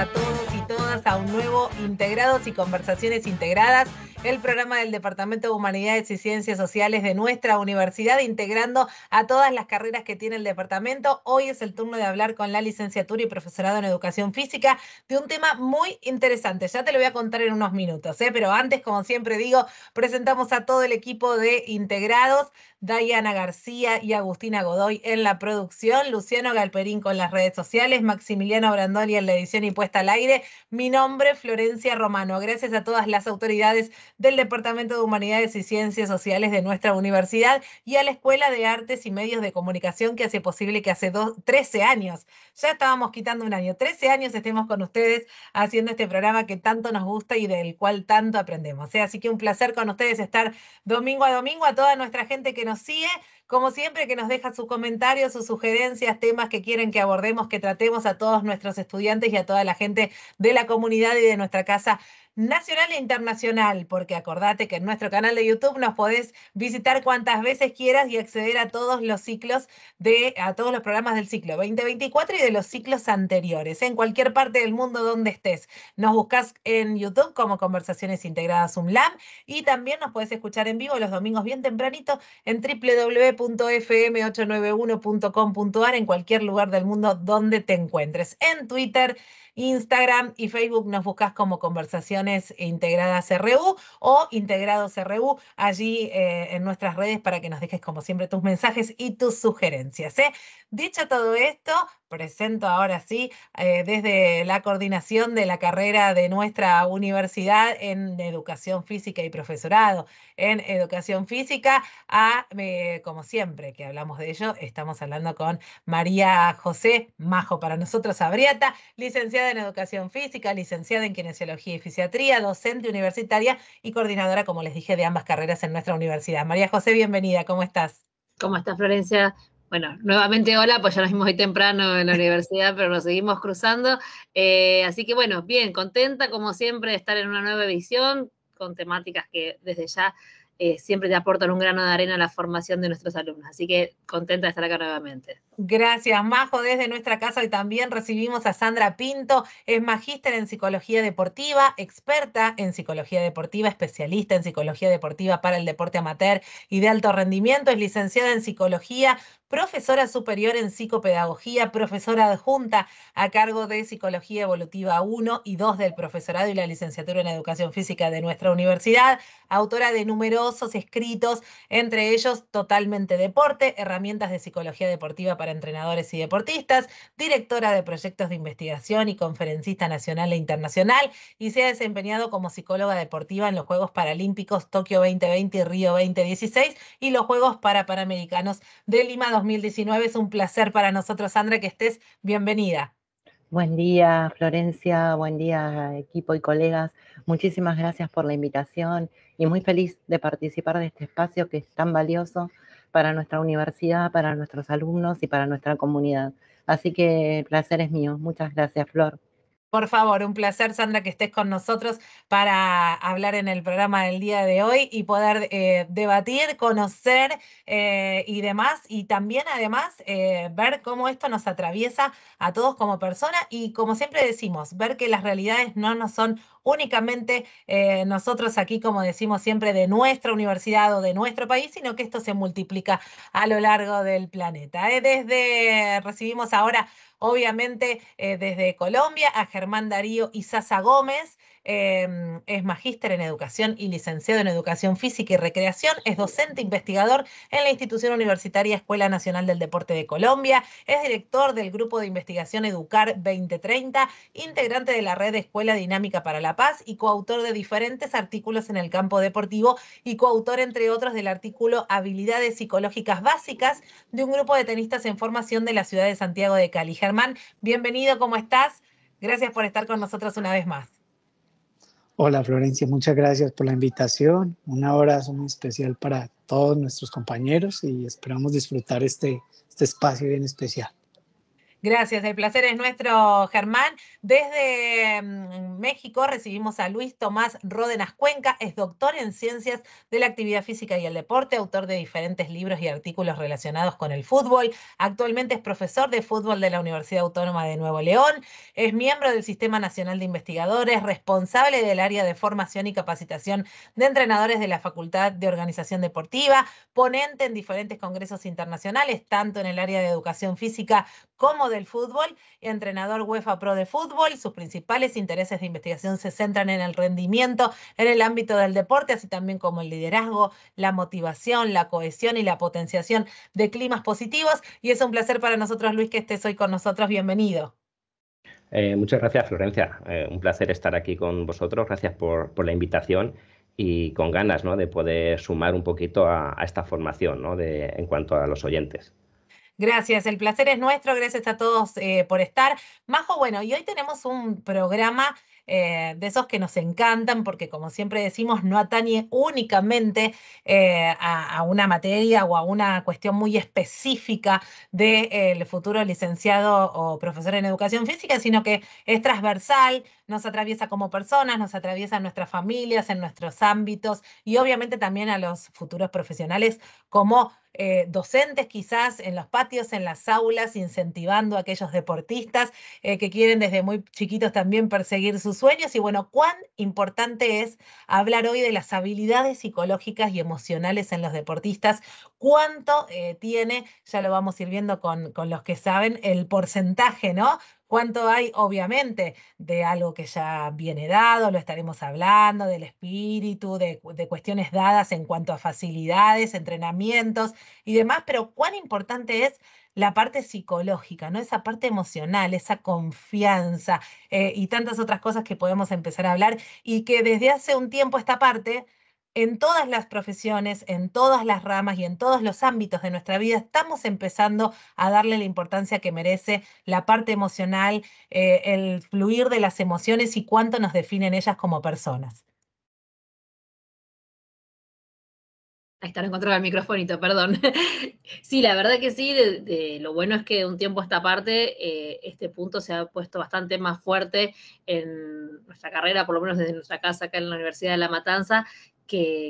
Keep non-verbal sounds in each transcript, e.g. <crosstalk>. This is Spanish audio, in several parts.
a todos y todas a un nuevo Integrados y Conversaciones Integradas el programa del Departamento de Humanidades y Ciencias Sociales de nuestra universidad, integrando a todas las carreras que tiene el departamento. Hoy es el turno de hablar con la licenciatura y profesorado en educación física de un tema muy interesante. Ya te lo voy a contar en unos minutos, ¿eh? pero antes, como siempre digo, presentamos a todo el equipo de integrados, Diana García y Agustina Godoy en la producción, Luciano Galperín con las redes sociales, Maximiliano Brandoli en la edición y puesta al aire. Mi nombre, Florencia Romano. Gracias a todas las autoridades del Departamento de Humanidades y Ciencias Sociales de nuestra universidad y a la Escuela de Artes y Medios de Comunicación que hace posible que hace dos, 13 años, ya estábamos quitando un año, 13 años estemos con ustedes haciendo este programa que tanto nos gusta y del cual tanto aprendemos. ¿eh? Así que un placer con ustedes estar domingo a domingo, a toda nuestra gente que nos sigue. Como siempre, que nos deja sus comentarios, sus sugerencias, temas que quieren que abordemos, que tratemos a todos nuestros estudiantes y a toda la gente de la comunidad y de nuestra casa nacional e internacional, porque acordate que en nuestro canal de YouTube nos podés visitar cuantas veces quieras y acceder a todos los ciclos de, a todos los programas del ciclo 2024 y de los ciclos anteriores, en cualquier parte del mundo donde estés. Nos buscas en YouTube como Conversaciones Integradas Lab y también nos podés escuchar en vivo los domingos bien tempranito en www.fm891.com.ar en cualquier lugar del mundo donde te encuentres. En Twitter, Instagram y Facebook nos buscas como Conversaciones Integradas RU o Integrados RU allí eh, en nuestras redes para que nos dejes como siempre tus mensajes y tus sugerencias. ¿eh? Dicho todo esto, presento ahora sí eh, desde la coordinación de la carrera de nuestra universidad en educación física y profesorado en educación física a, como siempre que hablamos de ello, estamos hablando con María José Majo, para nosotros Abriata, licenciada en Educación Física, licenciada en Kinesiología y Fisiatría, docente universitaria y coordinadora, como les dije, de ambas carreras en nuestra universidad. María José, bienvenida, ¿cómo estás? ¿Cómo estás, Florencia? Bueno, nuevamente hola, pues ya nos vimos hoy temprano en la universidad, pero nos seguimos cruzando. Eh, así que bueno, bien, contenta como siempre de estar en una nueva edición con temáticas que desde ya eh, siempre te aportan un grano de arena a la formación de nuestros alumnos. Así que contenta de estar acá nuevamente. Gracias, Majo, desde nuestra casa. Y también recibimos a Sandra Pinto, es magíster en psicología deportiva, experta en psicología deportiva, especialista en psicología deportiva para el deporte amateur y de alto rendimiento, es licenciada en psicología, profesora superior en psicopedagogía, profesora adjunta a cargo de Psicología Evolutiva 1 y 2 del profesorado y la licenciatura en Educación Física de nuestra universidad, autora de numerosos escritos, entre ellos Totalmente Deporte, herramientas de psicología deportiva para entrenadores y deportistas, directora de proyectos de investigación y conferencista nacional e internacional, y se ha desempeñado como psicóloga deportiva en los Juegos Paralímpicos Tokio 2020 y Río 2016 y los Juegos para de Lima 2019. Es un placer para nosotros, Sandra, que estés bienvenida. Buen día, Florencia, buen día, equipo y colegas. Muchísimas gracias por la invitación y muy feliz de participar de este espacio que es tan valioso para nuestra universidad, para nuestros alumnos y para nuestra comunidad. Así que el placer es mío. Muchas gracias, Flor. Por favor, un placer, Sandra, que estés con nosotros para hablar en el programa del día de hoy y poder eh, debatir, conocer eh, y demás. Y también, además, eh, ver cómo esto nos atraviesa a todos como persona y, como siempre decimos, ver que las realidades no nos son únicamente eh, nosotros aquí, como decimos siempre, de nuestra universidad o de nuestro país, sino que esto se multiplica a lo largo del planeta. ¿eh? Desde recibimos ahora obviamente eh, desde Colombia, a Germán Darío y Sasa Gómez, Em, es magíster en educación y licenciado en educación física y recreación, es docente investigador en la institución universitaria Escuela Nacional del Deporte de Colombia, es director del grupo de investigación Educar 2030, integrante de la red Escuela Dinámica para la Paz y coautor de diferentes artículos en el campo deportivo y coautor, entre otros, del artículo Habilidades psicológicas básicas de un grupo de tenistas en formación de la ciudad de Santiago de Cali. Germán, bienvenido, ¿cómo estás? Gracias por estar con nosotros una vez más. Hola Florencia, muchas gracias por la invitación. Un abrazo muy especial para todos nuestros compañeros y esperamos disfrutar este, este espacio bien especial. Gracias, el placer es nuestro, Germán. Desde mm, México recibimos a Luis Tomás Ródenas Cuenca, es doctor en ciencias de la actividad física y el deporte, autor de diferentes libros y artículos relacionados con el fútbol. Actualmente es profesor de fútbol de la Universidad Autónoma de Nuevo León, es miembro del Sistema Nacional de Investigadores, responsable del área de formación y capacitación de entrenadores de la Facultad de Organización Deportiva, ponente en diferentes congresos internacionales, tanto en el área de educación física como del fútbol, entrenador UEFA Pro de Fútbol. Sus principales intereses de investigación se centran en el rendimiento en el ámbito del deporte, así también como el liderazgo, la motivación, la cohesión y la potenciación de climas positivos. Y es un placer para nosotros, Luis, que estés hoy con nosotros. Bienvenido. Eh, muchas gracias, Florencia. Eh, un placer estar aquí con vosotros. Gracias por, la invitación y con ganas ¿no? de poder sumar un poquito a, a esta formación ¿no? de, en cuanto a los oyentes. Gracias, el placer es nuestro, gracias a todos eh, por estar. Majo, bueno, y hoy tenemos un programa eh, de esos que nos encantan, porque como siempre decimos, no atañe únicamente eh, a, una materia o a una cuestión muy específica del futuro licenciado o profesor en educación física, sino que es transversal, nos atraviesa como personas, nos atraviesa en nuestras familias, en nuestros ámbitos y obviamente también a los futuros profesionales como eh, docentes quizás en los patios, en las aulas, incentivando a aquellos deportistas eh, que quieren desde muy chiquitos también perseguir sus sueños. Y bueno, cuán importante es hablar hoy de las habilidades psicológicas y emocionales en los deportistas, cuánto eh, tiene, ya lo vamos a ir viendo con, con los que saben, el porcentaje, ¿no? cuánto hay, obviamente, de algo que ya viene dado, lo estaremos hablando, del espíritu, de, cuestiones dadas en cuanto a facilidades, entrenamientos y demás, pero cuán importante es la parte psicológica, ¿no? Esa parte emocional, esa confianza eh, y tantas otras cosas que podemos empezar a hablar y que desde hace un tiempo esta parte en todas las profesiones, en todas las ramas y en todos los ámbitos de nuestra vida, estamos empezando a darle la importancia que merece la parte emocional, eh, el fluir de las emociones y cuánto nos definen ellas como personas. Ahí está, no encontraba el microfonito, perdón. <laughs> sí, la verdad que sí, lo bueno es que un tiempo a esta parte eh, este punto se ha puesto bastante más fuerte en nuestra carrera, por lo menos desde nuestra casa acá en la Universidad de La Matanza,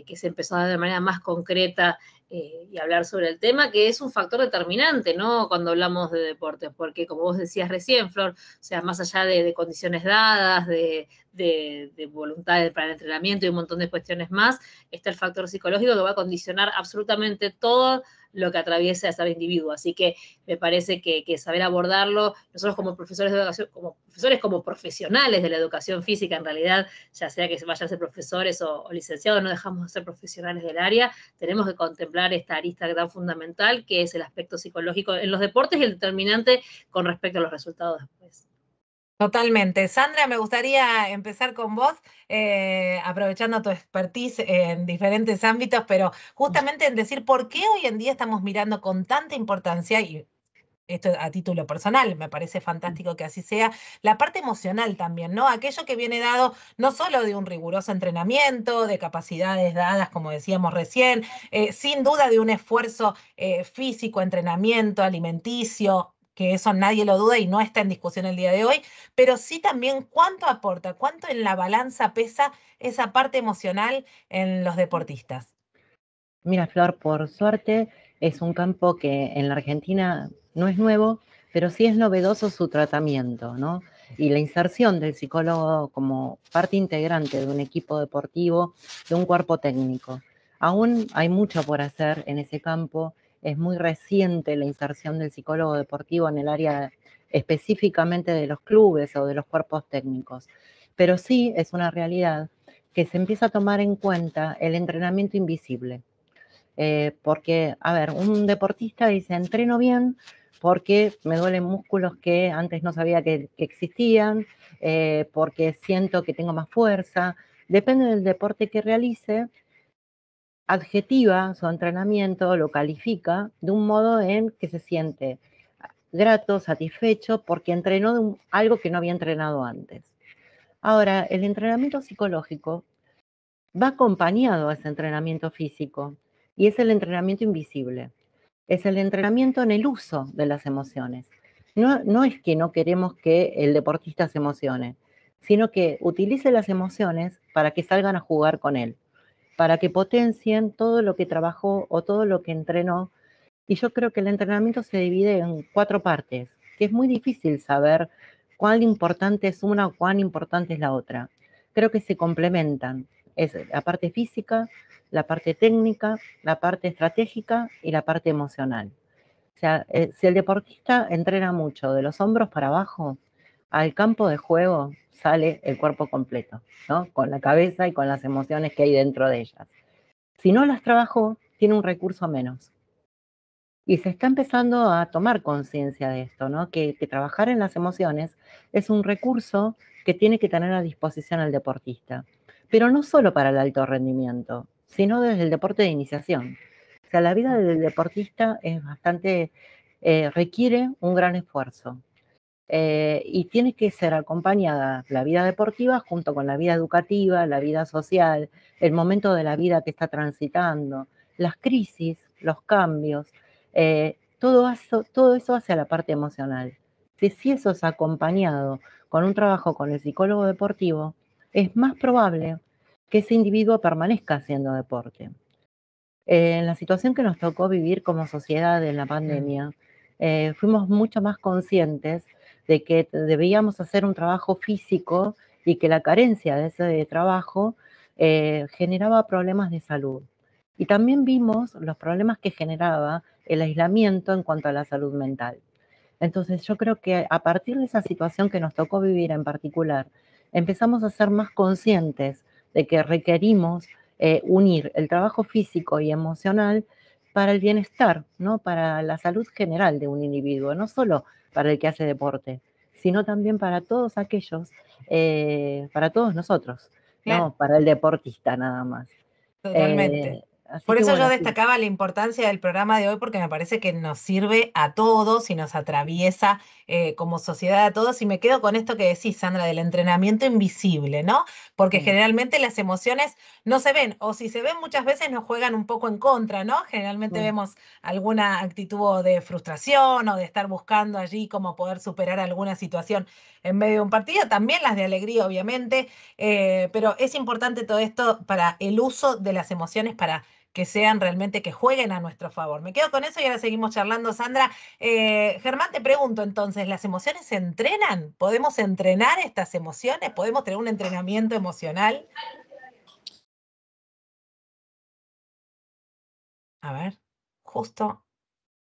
que, se empezó a dar de manera más concreta eh, y hablar sobre el tema, que es un factor determinante, ¿no? Cuando hablamos de deportes, porque como vos decías recién, Flor, o sea, más allá de, condiciones dadas, de, de, de para el entrenamiento y un montón de cuestiones más, está el factor psicológico que va a condicionar absolutamente todo lo que atraviesa a cada individuo. Así que me parece que, saber abordarlo, nosotros como profesores de educación, como profesores, como profesionales de la educación física, en realidad, ya sea que se vayan a ser profesores o, o licenciados, no dejamos de ser profesionales del área, tenemos que contemplar esta arista tan fundamental que es el aspecto psicológico en los deportes y el determinante con respecto a los resultados después. Totalmente. Sandra, me gustaría empezar con vos, eh, aprovechando tu expertise en diferentes ámbitos, pero justamente en decir por qué hoy en día estamos mirando con tanta importancia, y esto a título personal, me parece mm. fantástico que así sea, la parte emocional también, ¿no? Aquello que viene dado no solo de un riguroso entrenamiento, de capacidades dadas, como decíamos recién, eh, sin duda de un esfuerzo eh, físico, entrenamiento, alimenticio, que eso nadie lo duda y no está en discusión el día de hoy, pero sí también cuánto aporta, cuánto en la balanza pesa esa parte emocional en los deportistas. Mira, Flor, por suerte es un campo que en la Argentina no es nuevo, pero sí es novedoso su tratamiento, ¿no? Y la inserción del psicólogo como parte integrante de un equipo deportivo, de un cuerpo técnico. Aún hay mucho por hacer en ese campo es muy reciente la inserción del psicólogo deportivo en el área específicamente de los clubes o de los cuerpos técnicos, pero sí es una realidad que se empieza a tomar en cuenta el entrenamiento invisible. Eh, porque, a ver, un deportista dice, entreno bien porque me duelen músculos que antes no sabía que, existían, eh, porque siento que tengo más fuerza. Depende del deporte que realice, adjetiva su entrenamiento, lo califica de un modo en que se siente ah, grato, satisfecho, porque entrenó algo que no había entrenado antes. Ahora, el entrenamiento psicológico va acompañado a ese entrenamiento físico y es el entrenamiento invisible. Es el entrenamiento en el uso de las emociones. No, no es que no queremos que el deportista se emocione, sino que utilice las emociones para que salgan a jugar con él para que potencien todo lo que trabajó o todo lo que entrenó. Y yo creo que el entrenamiento se divide en cuatro partes, que es muy difícil saber cuán importante es una o cuán importante es la otra. Creo que se complementan. Es la parte física, la parte técnica, la parte estratégica y la parte emocional. O sea, eh, si el deportista entrena mucho de los hombros para abajo, al campo de juego sale el cuerpo completo, ¿no? Con la cabeza y con las emociones que hay dentro de ellas. Si no las trabajo, tiene un recurso menos. Y se está empezando a tomar conciencia de esto, ¿no? Que, trabajar en las emociones es un recurso que tiene que tener a disposición el deportista. Pero no solo para el alto rendimiento, sino desde el deporte de iniciación. O sea, la vida del deportista es bastante, eh, requiere un gran esfuerzo, eh, y tiene que ser acompañada la vida deportiva junto con la vida educativa, la vida social, el momento de la vida que está transitando, las crisis, los cambios, eh, todo, eso, todo eso hacia la parte emocional. Si, eso es acompañado con un trabajo con el psicólogo deportivo, es más probable que ese individuo permanezca haciendo deporte. Eh, en la situación que nos tocó vivir como sociedad en la pandemia, fuimos mucho más conscientes de que debíamos hacer un trabajo físico y que la carencia de ese trabajo eh, generaba problemas de salud. Y también vimos los problemas que generaba el aislamiento en cuanto a la salud mental. Entonces yo creo que a partir de esa situación que nos tocó vivir en particular, empezamos a ser más conscientes de que requerimos eh, unir el trabajo físico y emocional para el bienestar, ¿no? para la salud general de un individuo, no solo para el que hace deporte, sino también para todos aquellos, eh, para todos nosotros, no para el deportista nada más. Totalmente. Eh, por eso yo destacaba la importancia del programa de hoy porque me parece que nos sirve a todos y nos atraviesa eh, como sociedad a todos. Y me quedo con esto que decís, Sandra, del entrenamiento invisible, ¿no? Porque generalmente las emociones no se ven o si se ven muchas veces nos juegan un poco en contra, ¿no? Generalmente vemos alguna actitud de frustración o de estar buscando allí cómo poder superar alguna situación en medio de un partido. También las de alegría, obviamente, eh, pero es importante todo esto para el uso de las emociones para que sean realmente que jueguen a nuestro favor. Me quedo con eso y ahora seguimos charlando, Sandra. Eh, Germán, te pregunto entonces, ¿las emociones se entrenan? ¿Podemos entrenar estas emociones? ¿Podemos tener un entrenamiento emocional? A ver, justo,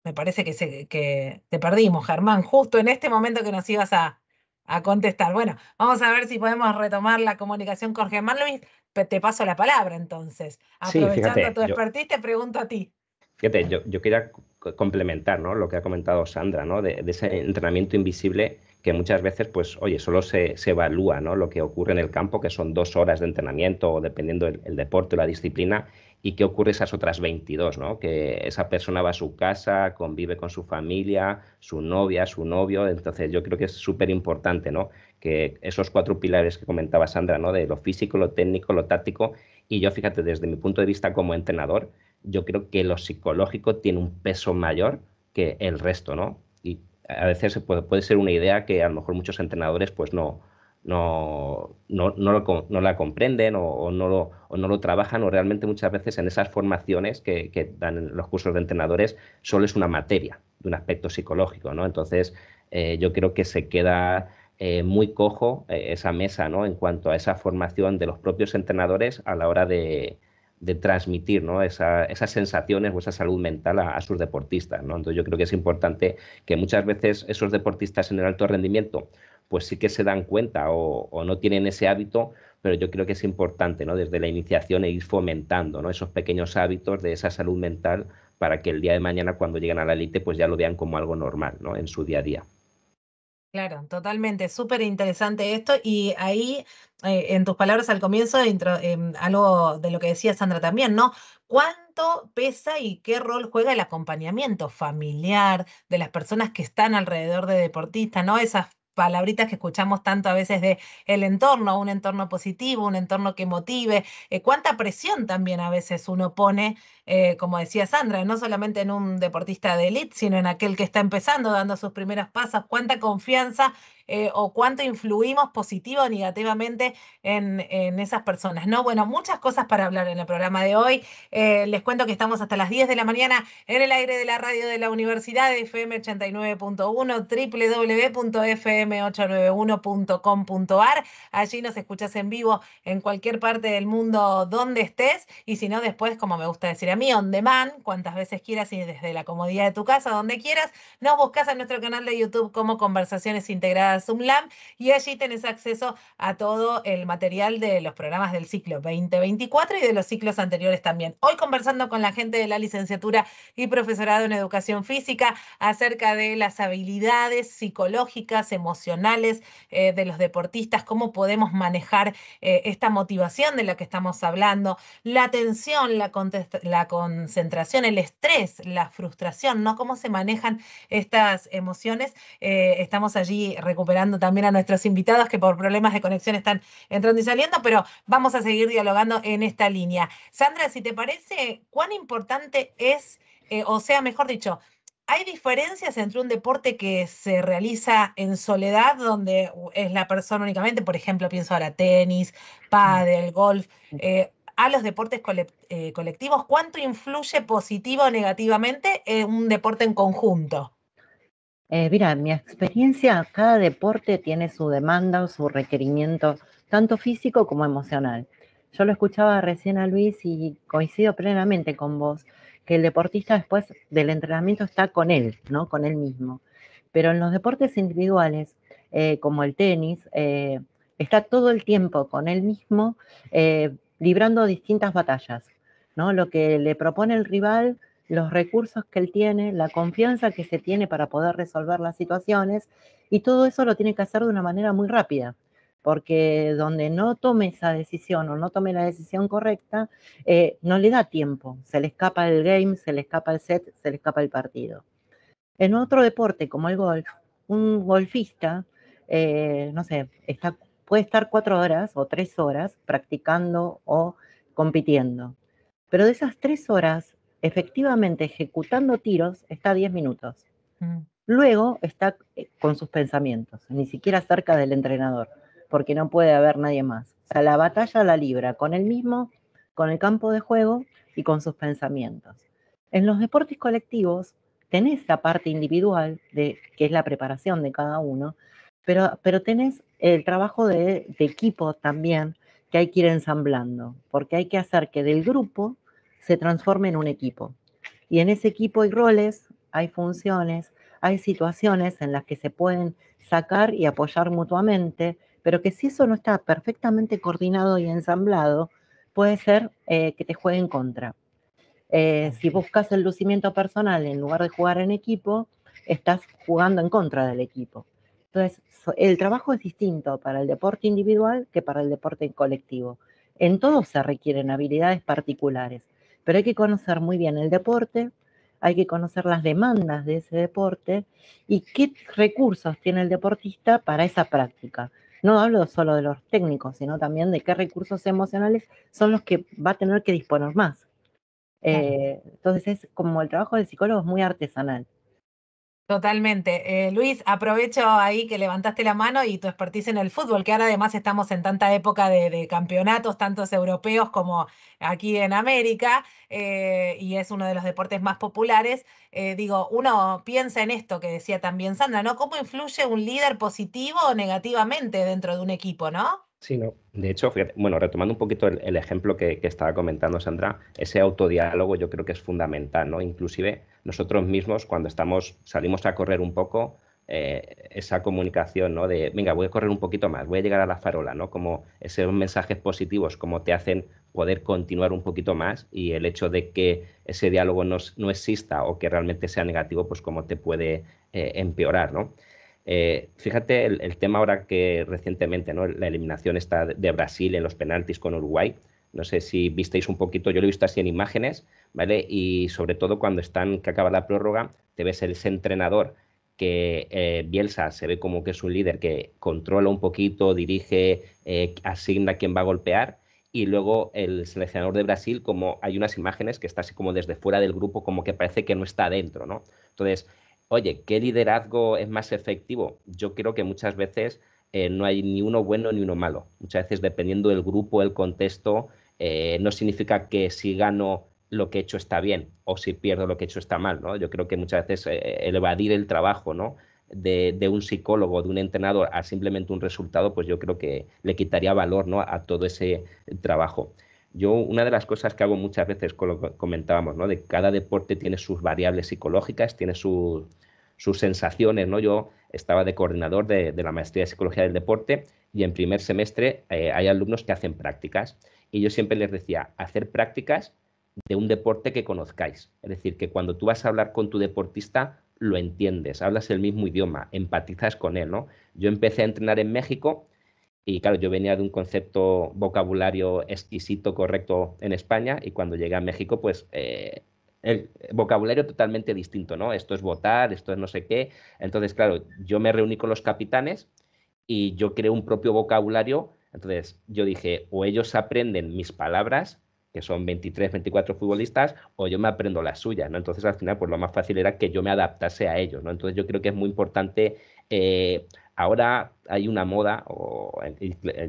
me parece que, se, que te perdimos, Germán, justo en este momento que nos ibas a, a contestar. Bueno, vamos a ver si podemos retomar la comunicación con Germán Luis te paso la palabra entonces. Aprovechando tu expertise, te pregunto a ti. Fíjate, yo, quería complementar ¿no? lo que ha comentado Sandra, ¿no? de, ese entrenamiento invisible que muchas veces, pues, oye, solo se, se evalúa ¿no? lo que ocurre en el campo, que son dos horas de entrenamiento, o dependiendo del deporte o la disciplina, ¿Y qué ocurre esas otras 22? ¿no? Que esa persona va a su casa, convive con su familia, su novia, su novio. Entonces, yo creo que es súper importante ¿no? que esos cuatro pilares que comentaba Sandra, ¿no? de lo físico, lo técnico, lo táctico. Y yo, fíjate, desde mi punto de vista como entrenador, yo creo que lo psicológico tiene un peso mayor que el resto. ¿no? Y a veces puede, ser una idea que a lo mejor muchos entrenadores pues no, no, no, la comprenden o, no lo, trabajan o realmente muchas veces en esas formaciones que, dan los cursos de entrenadores solo es una materia de un aspecto psicológico, ¿no? Entonces eh, yo creo que se queda eh, muy cojo eh, esa mesa, ¿no? En cuanto a esa formación de los propios entrenadores a la hora de, transmitir esas sensaciones o esa salud mental a, sus deportistas. Entonces yo creo que es importante que muchas veces esos deportistas en el alto rendimiento pues sí que se dan cuenta o, no tienen ese hábito, pero yo creo que es importante, ¿no? Desde la iniciación e ir fomentando, ¿no? Esos pequeños hábitos de esa salud mental para que el día de mañana cuando lleguen a la élite pues ya lo vean como algo normal, ¿no? En su día a día. Claro, totalmente, súper interesante esto y ahí eh, en tus palabras al comienzo, em, algo de lo que decía Sandra también, ¿no? ¿Cuánto pesa y qué rol juega el acompañamiento familiar de las personas que están alrededor de deportistas, ¿no? Esas palabritas que escuchamos tanto a veces de el entorno, un entorno positivo, un entorno que motive, eh, cuánta presión también a veces uno pone, eh, como decía Sandra, no solamente en un deportista de élite, sino en aquel que está empezando, dando sus primeras pasos, cuánta confianza eh, o cuánto influimos positivo o negativamente en, esas personas, ¿no? Bueno, muchas cosas para hablar en el programa de hoy. Eh, les cuento que estamos hasta las 10 de la mañana en el aire de la radio de la Universidad FM 89.1, www.fm891.com.ar. Allí nos escuchas en vivo en cualquier parte del mundo donde estés y si no, después, como me gusta decir a mí, on demand, cuantas veces quieras y desde la comodidad de tu casa, donde quieras, nos buscas en nuestro canal de YouTube como Conversaciones Integradas Zoom y allí tenés acceso a todo el material de los programas del ciclo 2024 y de los ciclos anteriores también. Hoy conversando con la gente de la licenciatura y profesorado en educación física acerca de las habilidades psicológicas, emocionales eh, de los deportistas, cómo podemos manejar eh, esta motivación de la que estamos hablando, la tensión, la, concentración, el estrés, la frustración, ¿no? Cómo se manejan estas emociones. Eh, estamos allí recuperando también a nuestros invitados que por problemas de conexión están entrando y saliendo, pero vamos a seguir dialogando en esta línea. Sandra, si te parece, ¿cuán importante es, eh, o sea, mejor dicho, ¿Hay diferencias entre un deporte que se realiza en soledad, donde es la persona únicamente, por ejemplo, pienso ahora tenis, pádel, mm. golf, mm. Eh, a los deportes eh, colectivos? ¿Cuánto influye positivo o negativamente en un deporte en conjunto? Eh, mira, en mi experiencia, cada deporte tiene su demanda o su requerimiento, tanto físico como emocional. Yo lo escuchaba recién a Luis y coincido plenamente con vos, que el deportista después del entrenamiento está con él, ¿no? Con él mismo. Pero en los deportes individuales, eh, como el tenis, eh, está todo el tiempo con él mismo, librando distintas batallas, ¿no? Lo que le propone el rival los recursos que él tiene, la confianza que se tiene para poder resolver las situaciones y todo eso lo tiene que hacer de una manera muy rápida, porque donde no tome esa decisión o no tome la decisión correcta, eh, no le da tiempo, se le escapa el game, se le escapa el set, se le escapa el partido. En otro deporte como el golf, un golfista, eh, no sé, puede estar cuatro horas o tres horas practicando o compitiendo. Pero de esas tres horas, efectivamente ejecutando tiros está 10 minutos. Mm. Luego está eh, con sus pensamientos, ni siquiera cerca del entrenador, porque no puede haber nadie más. O sea, la batalla la libra con el mismo, con el campo de juego y con sus pensamientos. En los deportes colectivos tenés la parte individual, de, que es la preparación de cada uno, pero, pero tenés el trabajo de, de equipo también, que hay que ir ensamblando, porque hay que hacer que del grupo se transforme en un equipo. Y en ese equipo hay roles, hay funciones, hay situaciones en las que se pueden sacar y apoyar mutuamente, pero que si eso no está perfectamente coordinado y ensamblado, puede ser eh, que te juegue en contra. Eh, si buscas el lucimiento personal en lugar de jugar en equipo, estás jugando en contra del equipo. Entonces, el trabajo es distinto para el deporte individual que para el deporte colectivo. En todo se requieren habilidades particulares. Pero hay que conocer muy bien el deporte, hay que conocer las demandas de ese deporte y qué recursos tiene el deportista para esa práctica. No hablo solo de los técnicos, sino también de qué recursos emocionales son los que va a tener que disponer más. Eh, entonces, es como el trabajo del psicólogo es muy artesanal. Totalmente. Eh, Luis, aprovecho ahí que levantaste la mano y tu expertise en el fútbol, que ahora además estamos en tanta época de, campeonatos, tantos europeos como aquí en América, eh, y es uno de los deportes más populares. Eh, digo, uno piensa en esto que decía también Sandra, ¿no? ¿Cómo influye un líder positivo o negativamente dentro de un equipo, ¿no? Sí, De hecho, bueno, retomando un poquito el, ejemplo que, estaba comentando Sandra, ese autodiálogo yo creo que es fundamental, ¿no? Inclusive nosotros mismos cuando estamos, salimos a correr un poco, eh, esa comunicación, ¿no? De, venga, voy a correr un poquito más, voy a llegar a la farola, ¿no? Como esos mensajes positivos, como te hacen poder continuar un poquito más y el hecho de que ese diálogo no, exista o que realmente sea negativo, pues como te puede eh, empeorar, ¿no? Eh, fíjate el, tema ahora que recientemente, ¿no? La eliminación está de Brasil en los penaltis con Uruguay. No sé si visteis un poquito, yo lo he visto así en imágenes, ¿vale? Y sobre todo cuando están, que acaba la prórroga, te ves ese entrenador que eh, Bielsa se ve como que es un líder que controla un poquito, dirige, eh, asigna quién va a golpear. Y luego el seleccionador de Brasil, como hay unas imágenes que está así como desde fuera del grupo, como que parece que no está adentro, ¿no? Entonces, oye, ¿qué liderazgo es más efectivo? Yo creo que muchas veces eh, no hay ni uno bueno ni uno malo. Muchas veces, dependiendo del grupo, el contexto, eh, no significa que si gano lo que he hecho está bien o si pierdo lo que he hecho está mal, Yo creo que muchas veces eh, el evadir el trabajo, ¿no? De, un psicólogo, de un entrenador a simplemente un resultado, pues yo creo que le quitaría valor ¿no? a todo ese trabajo. Yo una de las cosas que hago muchas veces, comentábamos, ¿no? De cada deporte tiene sus variables psicológicas, tiene sus sensaciones, ¿no? Yo estaba de coordinador de, la maestría de psicología del deporte y en primer semestre eh, hay alumnos que hacen prácticas y yo siempre les decía, hacer prácticas de un deporte que conozcáis. Es decir, que cuando tú vas a hablar con tu deportista, lo entiendes, hablas el mismo idioma, empatizas con él, ¿no? Yo empecé a entrenar en México y claro, yo venía de un concepto vocabulario exquisito, correcto en España, y cuando llegué a México, pues eh, el vocabulario totalmente distinto, ¿no? Esto es votar, esto es no sé qué. Entonces, claro, yo me reuní con los capitanes y yo creé un propio vocabulario. Entonces, yo dije, o ellos aprenden mis palabras, que son 23, 24 futbolistas, o yo me aprendo las suyas, ¿no? Entonces, al final, pues lo más fácil era que yo me adaptase a ellos, ¿no? Entonces, yo creo que es muy importante eh, ahora hay una moda, o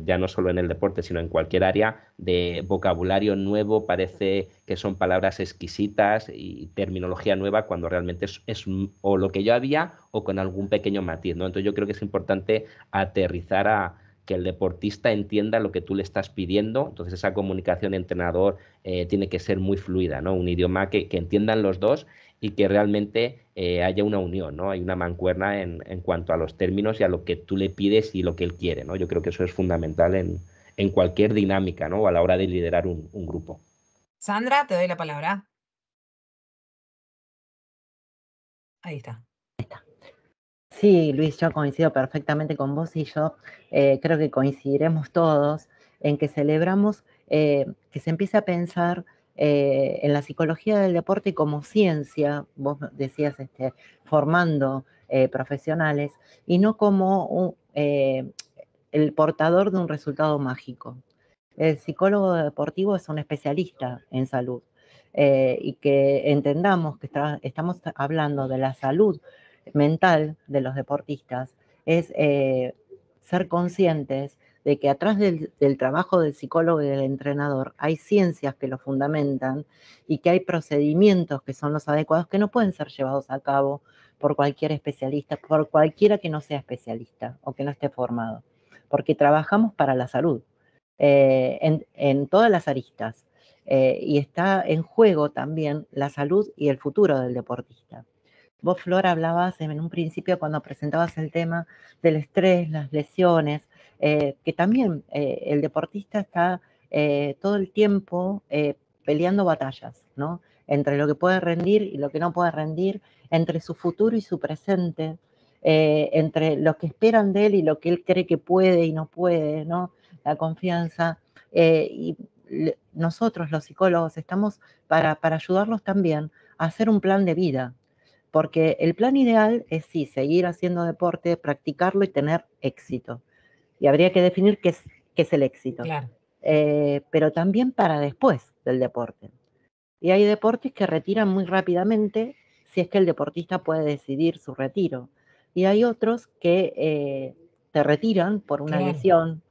ya no solo en el deporte, sino en cualquier área, de vocabulario nuevo, parece que son palabras exquisitas y terminología nueva cuando realmente es, o lo que yo había o con algún pequeño matiz. Entonces yo creo que es importante aterrizar a que el deportista entienda lo que tú le estás pidiendo, entonces esa comunicación entrenador eh, tiene que ser muy fluida, ¿no? Un idioma que entiendan los dos y que realmente eh, haya una unión, ¿no? Hay una mancuerna en, en, cuanto a los términos y a lo que tú le pides y lo que él quiere, ¿no? Yo creo que eso es fundamental en, en cualquier dinámica, ¿no? A la hora de liderar un, un grupo. Sandra, te doy la palabra. Ahí está. Sí, Luis, yo coincido perfectamente con vos y yo eh, creo que coincidiremos todos en que celebramos eh, que se empiece a pensar eh, en la psicología del deporte como ciencia, vos decías, este, formando eh, profesionales, y no como eh, el portador de un resultado mágico. El psicólogo deportivo es un especialista en salud y que entendamos que estamos hablando de la salud mental de los deportistas, es ser conscientes de que atrás del, trabajo del psicólogo y del entrenador hay ciencias que lo fundamentan y que hay procedimientos que son los adecuados que no pueden ser llevados a cabo por cualquier especialista, por cualquiera que no sea especialista o que no esté formado, porque trabajamos para la salud eh, en, todas las aristas eh, y está en juego también la salud y el futuro del deportista. Vos, Flora, hablabas en un principio cuando presentabas el tema del estrés, las lesiones, eh, que también eh, el deportista está eh, todo el tiempo peleando batallas, ¿no? Entre lo que puede rendir y lo que no puede rendir, entre su futuro y su presente, entre lo que esperan de él y lo que él cree que puede y no puede, ¿no? La confianza. y nosotros, los psicólogos, estamos para, para ayudarlos también a hacer un plan de vida, porque el plan ideal es sí, seguir haciendo deporte, practicarlo y tener éxito y habría que definir qué es, qué es el éxito. Claro. Eh, pero también para después del deporte. Y hay deportes que retiran muy rápidamente si es que el deportista puede decidir su retiro. Y hay otros que eh, te retiran por una lesión.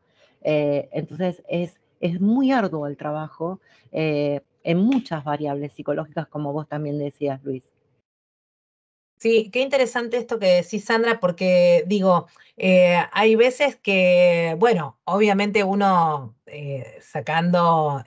Eh, entonces es, es muy arduo el trabajo en muchas variables psicológicas, como vos también decías, Luis. Sí, qué interesante esto que decís, Sandra, porque digo, eh, hay veces que, bueno, obviamente uno eh, sacando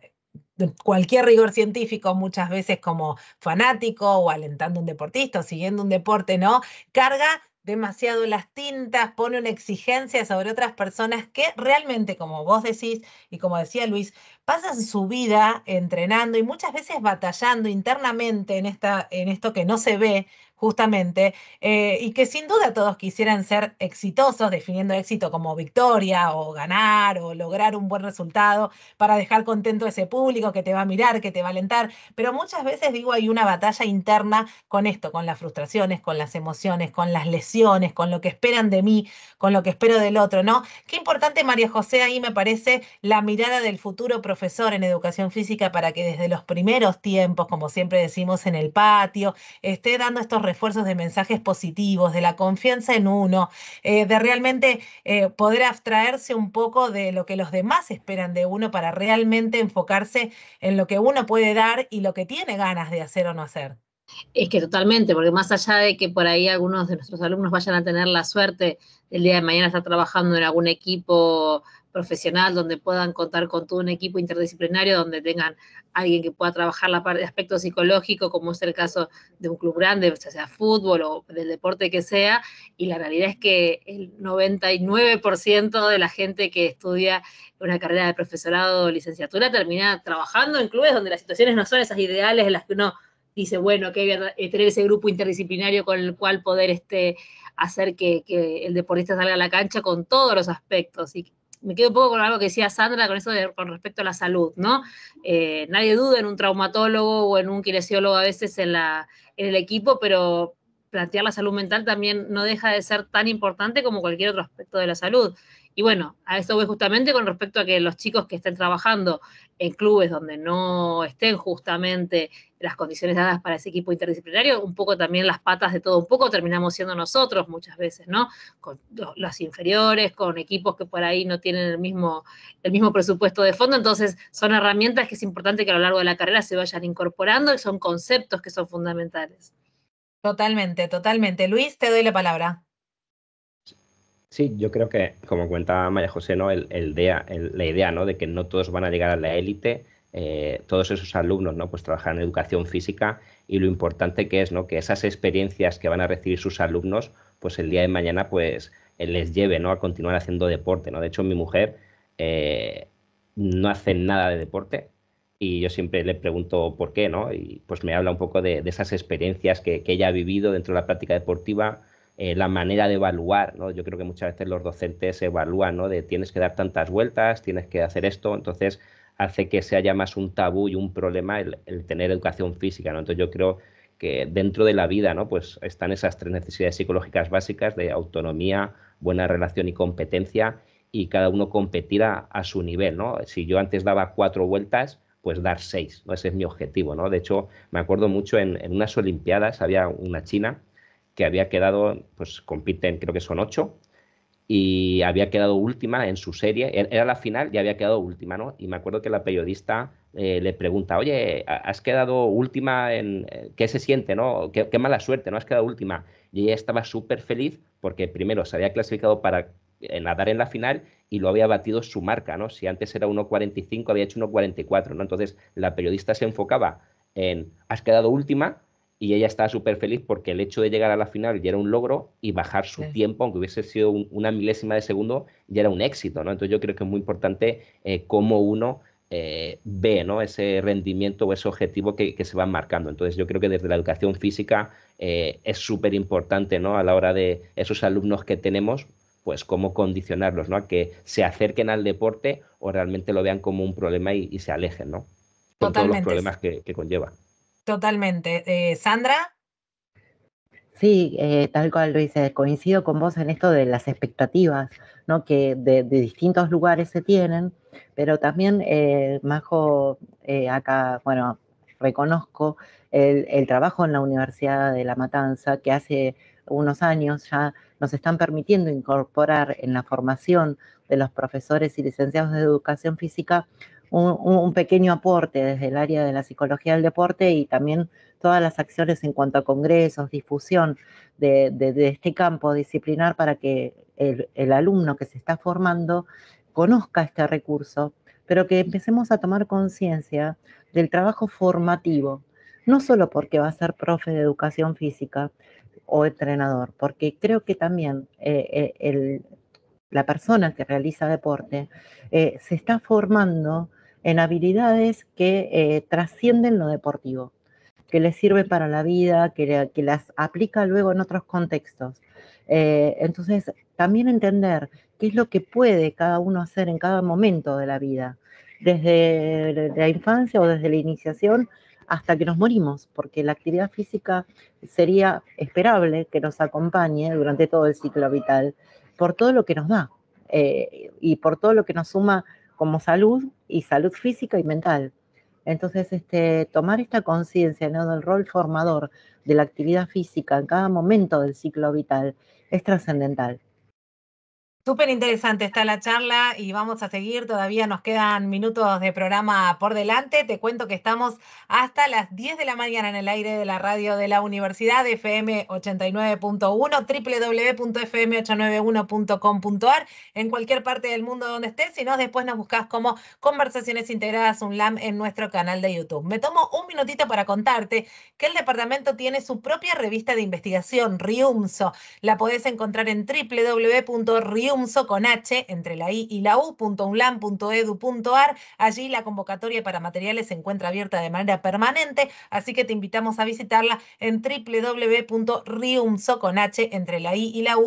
cualquier rigor científico, muchas veces como fanático o alentando a un deportista o siguiendo un deporte, ¿no? Carga demasiado las tintas, pone una exigencia sobre otras personas que realmente, como vos decís y como decía Luis, pasan su vida entrenando y muchas veces batallando internamente en, esta, en esto que no se ve, justamente, eh, y que sin duda todos quisieran ser exitosos, definiendo éxito como victoria o ganar o lograr un buen resultado para dejar contento a ese público que te va a mirar, que te va a alentar, pero muchas veces digo hay una batalla interna con esto, con las frustraciones, con las emociones, con las lesiones, con lo que esperan de mí, con lo que espero del otro, ¿no? Qué importante, María José, ahí me parece la mirada del futuro profesor en educación física para que desde los primeros tiempos, como siempre decimos, en el patio, esté dando estos esfuerzos de mensajes positivos, de la confianza en uno, eh, de realmente eh, poder abstraerse un poco de lo que los demás esperan de uno para realmente enfocarse en lo que uno puede dar y lo que tiene ganas de hacer o no hacer. Es que totalmente, porque más allá de que por ahí algunos de nuestros alumnos vayan a tener la suerte el día de mañana estar trabajando en algún equipo profesional donde puedan contar con todo un equipo interdisciplinario, donde tengan alguien que pueda trabajar la parte de aspecto psicológico, como es el caso de un club grande, o sea fútbol o del deporte que sea, y la realidad es que el 99% de la gente que estudia una carrera de profesorado o licenciatura termina trabajando en clubes donde las situaciones no son esas ideales en las que uno dice, bueno, que verdad, tener ese grupo interdisciplinario con el cual poder este, hacer que, el deportista salga a la cancha con todos los aspectos y me quedo un poco con algo que decía Sandra con eso con respecto a la salud, ¿no? Eh, nadie duda en un traumatólogo o en un kinesiólogo a veces en, en el equipo, pero plantear la salud mental también no deja de ser tan importante como cualquier otro aspecto de la salud. Y bueno, a eso voy justamente con respecto a que los chicos que estén trabajando en clubes donde no estén justamente las condiciones dadas para ese equipo interdisciplinario, un poco también las patas de todo, un poco terminamos siendo nosotros muchas veces, ¿no? Con los inferiores, con equipos que por ahí no tienen el mismo, el mismo presupuesto de fondo, entonces son herramientas que es importante que a lo largo de la carrera se vayan incorporando y son conceptos que son fundamentales. Totalmente, totalmente. Luis, te doy la palabra. Sí, yo creo que, como cuenta María José, ¿no? El, el la idea ¿no? de que no todos van a llegar a la élite eh, todos esos alumnos ¿no? pues trabajan en educación física y lo importante que es ¿no? que esas experiencias que van a recibir sus alumnos pues el día de mañana pues eh, les lleve ¿no? a continuar haciendo deporte. ¿no? De hecho mi mujer eh, no hace nada de deporte y yo siempre le pregunto por qué ¿no? y pues me habla un poco de, esas experiencias que, ella ha vivido dentro de la práctica deportiva. la manera de evaluar, ¿no? Yo creo que muchas veces los docentes evalúan, ¿no? De tienes que dar tantas vueltas, tienes que hacer esto, entonces hace que sea ya más un tabú y un problema el, tener educación física, ¿no? Entonces yo creo que dentro de la vida, ¿no? Pues están esas tres necesidades psicológicas básicas de autonomía, buena relación y competencia y cada uno competir a, su nivel, Si yo antes daba cuatro vueltas, pues dar seis, ¿no? Ese es mi objetivo, ¿no? De hecho, me acuerdo mucho en unas Olimpiadas, había una china que había quedado, pues compiten, creo que son ocho, y había quedado última en su serie, e-, era la final y había quedado última, ¿no? Y me acuerdo que la periodista eh, le pregunta, oye, has quedado última en, eh, ¿qué se siente, no? Qué, qué mala suerte, ¿no? Has quedado última. Y ella estaba súper feliz porque primero se había clasificado para eh, nadar en la final y lo había batido su marca, ¿no? Si antes era 1.45, había hecho 1.44, ¿no? Entonces la periodista se enfocaba en, has quedado última, y ella estaba súper feliz porque el hecho de llegar a la final ya era un logro y bajar su tiempo, aunque hubiese sido una milésima de segundo, ya era un éxito, ¿no? Entonces yo creo que es muy importante eh, cómo uno eh, ve, ¿no? Ese rendimiento o ese objetivo que, se van marcando. Entonces yo creo que desde la educación física eh, es súper importante, ¿no? A la hora de esos alumnos que tenemos, pues cómo condicionarlos, ¿no? A que se acerquen al deporte o realmente lo vean como un problema y, se alejen, ¿no? Con todos los problemas que, que conlleva. Totalmente. Eh, Sandra. Sí, eh, tal cual Luis, coincido con vos en esto de las expectativas, ¿no? Que de, distintos lugares se tienen, pero también eh, Majo, acá, bueno, reconozco el, el trabajo en la Universidad de La Matanza que hace unos años ya nos están permitiendo incorporar en la formación de los profesores y licenciados de educación física un, pequeño aporte desde el área de la psicología del deporte y también todas las acciones en cuanto a congresos, difusión de, este campo disciplinar para que el, alumno que se está formando conozca este recurso, pero que empecemos a tomar conciencia del trabajo formativo, no solo porque va a ser profe de educación física o entrenador, porque creo que también eh, eh, la persona que realiza deporte eh, se está formando en habilidades que eh, trascienden lo deportivo, que les sirve para la vida, que, las aplica luego en otros contextos. Eh, entonces, también entender qué es lo que puede cada uno hacer en cada momento de la vida, desde la infancia o desde la iniciación hasta que nos morimos, porque la actividad física sería esperable que nos acompañe durante todo el ciclo vital, por todo lo que nos da eh, y por todo lo que nos suma como salud y salud física y mental. Entonces, este, tomar esta conciencia ¿no? del rol formador de la actividad física en cada momento del ciclo vital es trascendental. Súper interesante está la charla y vamos a seguir. Todavía nos quedan minutos de programa por delante. Te cuento que estamos hasta las 10 de la mañana en el aire de la radio de la Universidad FM 89.1, www.fm891.com.ar, en cualquier parte del mundo donde estés. Si no, después nos buscas como Conversaciones Integradas UNLAM en nuestro canal de YouTube. Me tomo un minutito para contarte que el departamento tiene su propia revista de investigación, Riumso. La podés encontrar en www.riumso.com riumso con H entre la I y la U, ar Allí la convocatoria para materiales se encuentra abierta de manera permanente, así que te invitamos a visitarla en www.riumso con H entre la I y la ar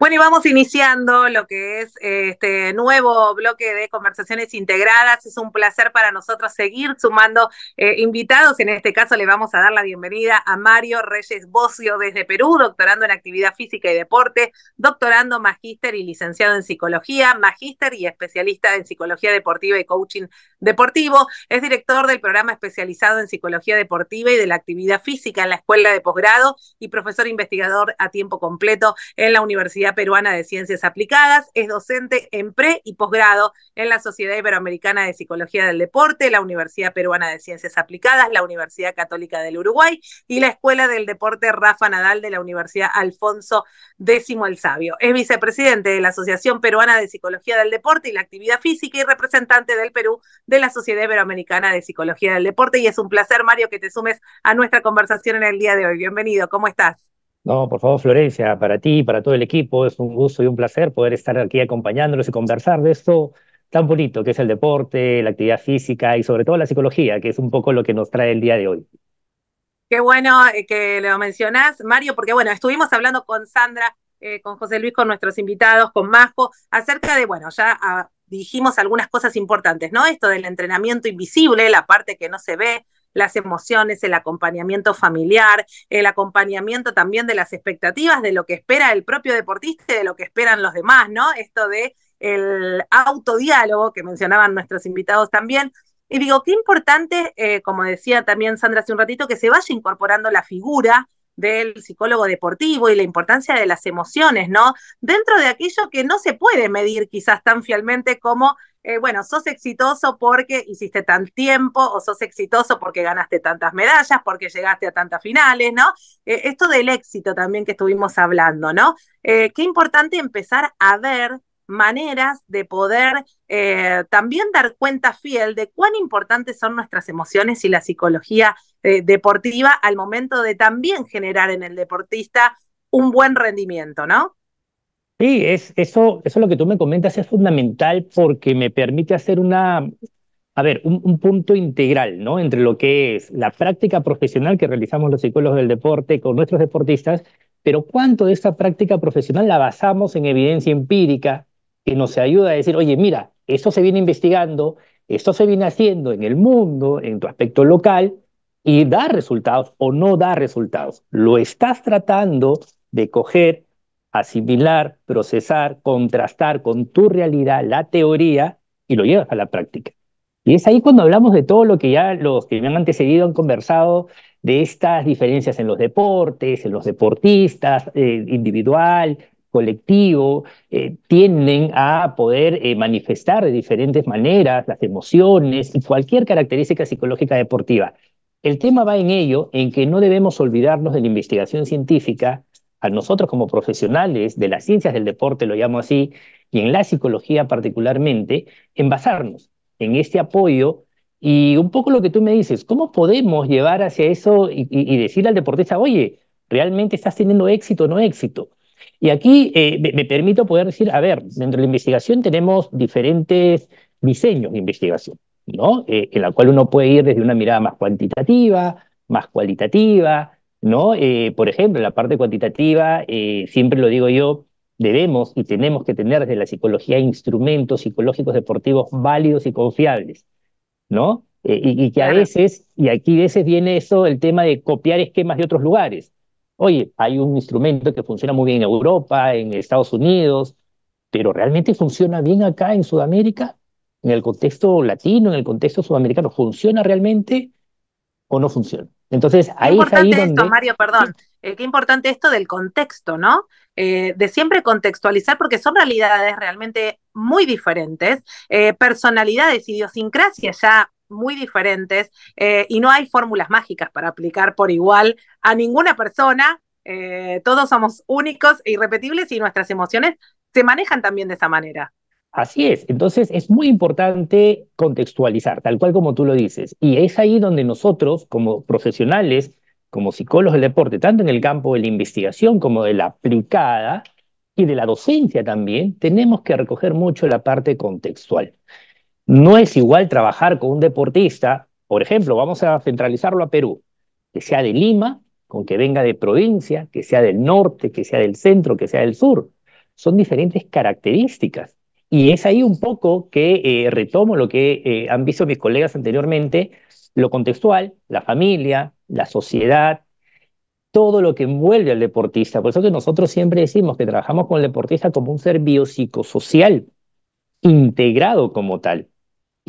bueno, y vamos iniciando lo que es eh, este nuevo bloque de conversaciones integradas. Es un placer para nosotros seguir sumando eh, invitados. En este caso le vamos a dar la bienvenida a Mario Reyes Bocio desde Perú, doctorando en actividad física y deporte, doctorando, magíster y licenciado en psicología, magíster y especialista en psicología deportiva y coaching deportivo. Es director del programa especializado en psicología deportiva y de la actividad física en la escuela de posgrado y profesor investigador a tiempo completo en la Universidad Peruana de Ciencias Aplicadas, es docente en pre y posgrado en la Sociedad Iberoamericana de Psicología del Deporte, la Universidad Peruana de Ciencias Aplicadas, la Universidad Católica del Uruguay y la Escuela del Deporte Rafa Nadal de la Universidad Alfonso X el Sabio. Es vicepresidente de la Asociación Peruana de Psicología del Deporte y la Actividad Física y representante del Perú de la Sociedad Iberoamericana de Psicología del Deporte. Y es un placer, Mario, que te sumes a nuestra conversación en el día de hoy. Bienvenido, ¿cómo estás? No, por favor, Florencia, para ti, y para todo el equipo, es un gusto y un placer poder estar aquí acompañándolos y conversar de esto tan bonito que es el deporte, la actividad física y sobre todo la psicología, que es un poco lo que nos trae el día de hoy. Qué bueno eh, que lo mencionás, Mario, porque bueno, estuvimos hablando con Sandra, eh, con José Luis, con nuestros invitados, con Majo, acerca de, bueno, ya ah, dijimos algunas cosas importantes, ¿no? Esto del entrenamiento invisible, la parte que no se ve, las emociones, el acompañamiento familiar, el acompañamiento también de las expectativas de lo que espera el propio deportista y de lo que esperan los demás, ¿no? Esto de el autodiálogo que mencionaban nuestros invitados también. Y digo, qué importante, eh, como decía también Sandra hace un ratito, que se vaya incorporando la figura del psicólogo deportivo y la importancia de las emociones, ¿no? Dentro de aquello que no se puede medir quizás tan fielmente como, eh, bueno, sos exitoso porque hiciste tan tiempo o sos exitoso porque ganaste tantas medallas, porque llegaste a tantas finales, ¿no? Eh, esto del éxito también que estuvimos hablando, ¿no? Eh, qué importante empezar a ver maneras de poder eh, también dar cuenta fiel de cuán importantes son nuestras emociones y la psicología eh, deportiva al momento de también generar en el deportista un buen rendimiento, ¿no? Sí, es, eso, eso lo que tú me comentas es fundamental porque me permite hacer una, a ver, un, punto integral, ¿no? Entre lo que es la práctica profesional que realizamos los psicólogos del deporte con nuestros deportistas, pero cuánto de esa práctica profesional la basamos en evidencia empírica, nos ayuda a decir, oye, mira, esto se viene investigando, esto se viene haciendo en el mundo, en tu aspecto local, y da resultados o no da resultados. Lo estás tratando de coger, asimilar, procesar, contrastar con tu realidad, la teoría, y lo llevas a la práctica. Y es ahí cuando hablamos de todo lo que ya los que me han antecedido han conversado, de estas diferencias en los deportes, en los deportistas, eh, individual, colectivo, eh, tienden a poder eh, manifestar de diferentes maneras las emociones y cualquier característica psicológica deportiva. El tema va en ello, en que no debemos olvidarnos de la investigación científica, a nosotros como profesionales de las ciencias del deporte, lo llamo así, y en la psicología particularmente, en basarnos en este apoyo y un poco lo que tú me dices, ¿cómo podemos llevar hacia eso y, y decir al deportista, oye, realmente estás teniendo éxito o no éxito? Y aquí eh, me, permito poder decir, a ver, dentro de la investigación tenemos diferentes diseños de investigación, ¿no? Eh, en la cual uno puede ir desde una mirada más cuantitativa, más cualitativa, ¿no? Eh, por ejemplo, en la parte cuantitativa, siempre lo digo yo, debemos y tenemos que tener desde la psicología instrumentos psicológicos deportivos válidos y confiables, ¿no? Y, y, que a veces, y aquí a veces viene eso, el tema de copiar esquemas de otros lugares oye, hay un instrumento que funciona muy bien en Europa, en Estados Unidos, pero realmente funciona bien acá en Sudamérica, en el contexto latino, en el contexto sudamericano, ¿funciona realmente o no funciona? Entonces, ahí qué importante esto, Mario, perdón. Eh, qué importante esto del contexto, ¿no? Eh, de siempre contextualizar, porque son realidades realmente muy diferentes, eh, personalidades, idiosincrasias ya muy diferentes eh, y no hay fórmulas mágicas para aplicar por igual a ninguna persona. Eh, todos somos únicos e irrepetibles y nuestras emociones se manejan también de esa manera. Así es, entonces es muy importante contextualizar, tal cual como tú lo dices, y es ahí donde nosotros como profesionales, como psicólogos del deporte, tanto en el campo de la investigación como de la aplicada y de la docencia también, tenemos que recoger mucho la parte contextual. No es igual trabajar con un deportista, por ejemplo, vamos a centralizarlo a Perú, que sea de Lima, con que venga de provincia, que sea del norte, que sea del centro, que sea del sur. Son diferentes características. Y es ahí un poco que eh, retomo lo que eh, han visto mis colegas anteriormente, lo contextual, la familia, la sociedad, todo lo que envuelve al deportista. Por eso que nosotros siempre decimos que trabajamos con el deportista como un ser biopsicosocial, integrado como tal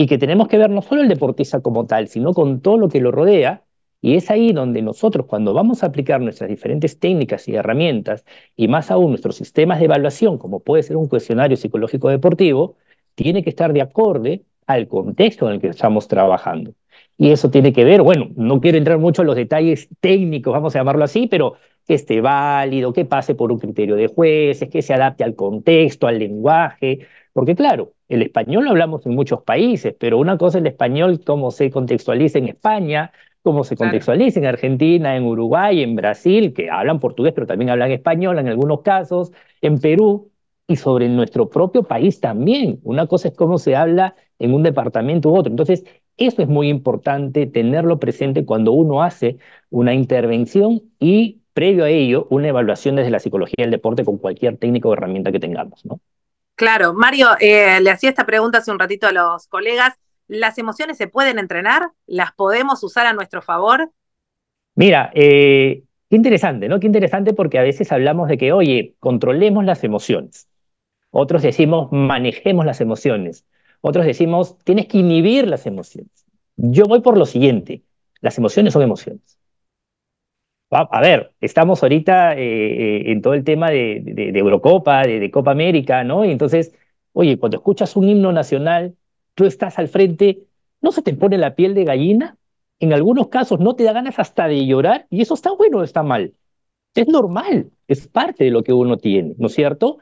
y que tenemos que ver no solo el deportista como tal, sino con todo lo que lo rodea. Y es ahí donde nosotros, cuando vamos a aplicar nuestras diferentes técnicas y herramientas, y más aún nuestros sistemas de evaluación, como puede ser un cuestionario psicológico deportivo, tiene que estar de acorde al contexto en el que estamos trabajando. Y eso tiene que ver, bueno, no quiero entrar mucho en los detalles técnicos, vamos a llamarlo así, pero que esté válido, que pase por un criterio de jueces, que se adapte al contexto, al lenguaje, porque claro, el español lo hablamos en muchos países, pero una cosa es el español, como se contextualiza en España, cómo se contextualiza en Argentina, en Uruguay, en Brasil, que hablan portugués, pero también hablan español en algunos casos, en Perú y sobre nuestro propio país también. Una cosa es cómo se habla en un departamento u otro. Entonces, eso es muy importante tenerlo presente cuando uno hace una intervención y previo a ello una evaluación desde la psicología del deporte con cualquier técnico o herramienta que tengamos, ¿no? Claro, Mario, eh, le hacía esta pregunta hace un ratito a los colegas. ¿Las emociones se pueden entrenar? ¿Las podemos usar a nuestro favor? Mira, eh, qué interesante, ¿no? Qué interesante porque a veces hablamos de que, oye, controlemos las emociones. Otros decimos, manejemos las emociones. Otros decimos, tienes que inhibir las emociones. Yo voy por lo siguiente, las emociones son emociones a ver, estamos ahorita eh, eh, en todo el tema de, Eurocopa, de, de, Copa América, ¿no? Y entonces, oye, cuando escuchas un himno nacional, tú estás al frente, ¿no se te pone la piel de gallina? En algunos casos no te da ganas hasta de llorar y eso está bueno o está mal. Es normal, es parte de lo que uno tiene, ¿no es cierto?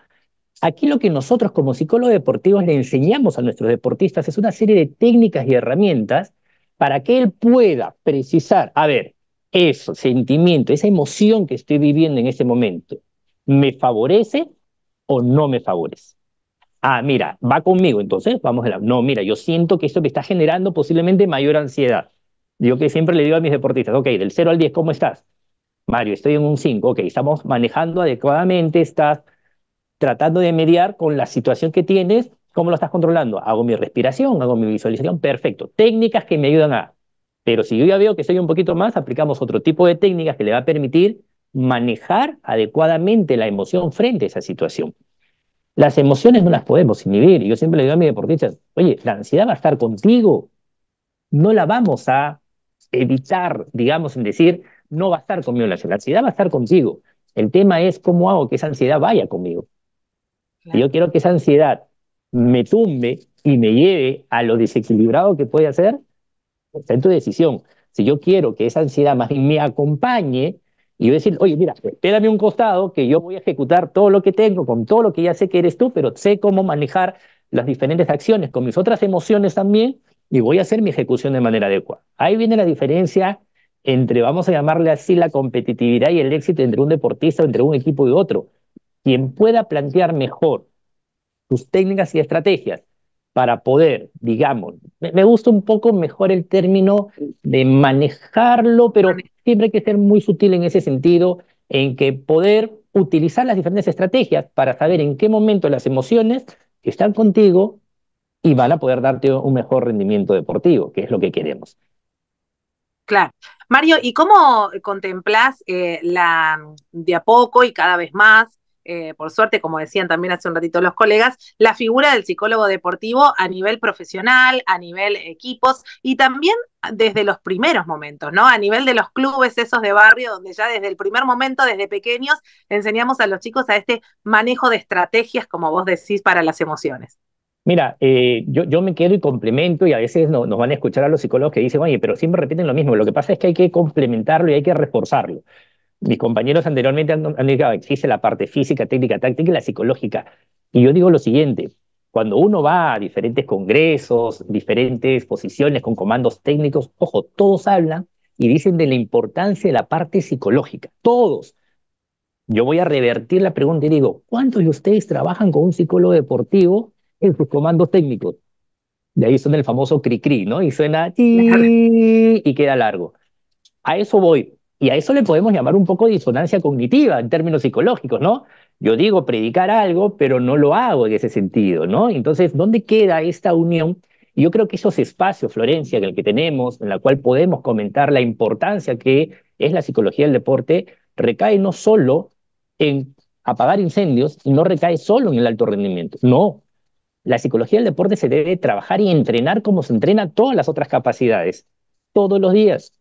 Aquí lo que nosotros como psicólogos deportivos le enseñamos a nuestros deportistas es una serie de técnicas y herramientas para que él pueda precisar, a ver, ese sentimiento, esa emoción que estoy viviendo en ese momento, ¿me favorece o no me favorece? Ah, mira, va conmigo, entonces vamos a la... No, mira, yo siento que esto me está generando posiblemente mayor ansiedad. Yo que siempre le digo a mis deportistas, ok, del 0 al 10, ¿cómo estás? Mario, estoy en un 5, ok, estamos manejando adecuadamente, estás tratando de mediar con la situación que tienes, ¿cómo lo estás controlando? Hago mi respiración, hago mi visualización, perfecto. Técnicas que me ayudan a pero si yo ya veo que soy un poquito más, aplicamos otro tipo de técnicas que le va a permitir manejar adecuadamente la emoción frente a esa situación. Las emociones no las podemos inhibir. Yo siempre le digo a mi deportistas, oye, la ansiedad va a estar contigo. No la vamos a evitar, digamos, en decir, no va a estar conmigo la ansiedad. va a estar contigo. El tema es cómo hago que esa ansiedad vaya conmigo. yo quiero que esa ansiedad me tumbe y me lleve a lo desequilibrado que puede hacer, Está en tu decisión. Si yo quiero que esa ansiedad más bien me acompañe y yo decir, oye, mira, espérame un costado que yo voy a ejecutar todo lo que tengo, con todo lo que ya sé que eres tú, pero sé cómo manejar las diferentes acciones, con mis otras emociones también, y voy a hacer mi ejecución de manera adecuada. Ahí viene la diferencia entre, vamos a llamarle así, la competitividad y el éxito entre un deportista, o entre un equipo y otro. Quien pueda plantear mejor sus técnicas y estrategias para poder, digamos, me, gusta un poco mejor el término de manejarlo, pero siempre hay que ser muy sutil en ese sentido, en que poder utilizar las diferentes estrategias para saber en qué momento las emociones están contigo y van a poder darte un mejor rendimiento deportivo, que es lo que queremos. Claro. Mario, ¿y cómo contemplás eh, la, de a poco y cada vez más eh, por suerte, como decían también hace un ratito los colegas, la figura del psicólogo deportivo a nivel profesional, a nivel equipos y también desde los primeros momentos, ¿no? A nivel de los clubes esos de barrio, donde ya desde el primer momento, desde pequeños, enseñamos a los chicos a este manejo de estrategias, como vos decís, para las emociones. Mira, eh, yo, me quedo y complemento, y a veces nos van a escuchar a los psicólogos que dicen, oye, pero siempre repiten lo mismo. Lo que pasa es que hay que complementarlo y hay que reforzarlo mis compañeros anteriormente han, dicho que ah, existe la parte física, técnica, táctica y la psicológica. Y yo digo lo siguiente, cuando uno va a diferentes congresos, diferentes posiciones con comandos técnicos, ojo, todos hablan y dicen de la importancia de la parte psicológica, todos. Yo voy a revertir la pregunta y digo, ¿cuántos de ustedes trabajan con un psicólogo deportivo en sus comandos técnicos? De ahí suena el famoso cri-cri, ¿no? Y suena y queda largo. A eso voy. Y a eso le podemos llamar un poco disonancia cognitiva en términos psicológicos, ¿no? Yo digo predicar algo, pero no lo hago en ese sentido, ¿no? Entonces, ¿dónde queda esta unión? Y yo creo que esos espacios, Florencia, en el que tenemos, en la cual podemos comentar la importancia que es la psicología del deporte, recae no solo en apagar incendios, no recae solo en el alto rendimiento, no. La psicología del deporte se debe trabajar y entrenar como se entrena todas las otras capacidades, todos los días,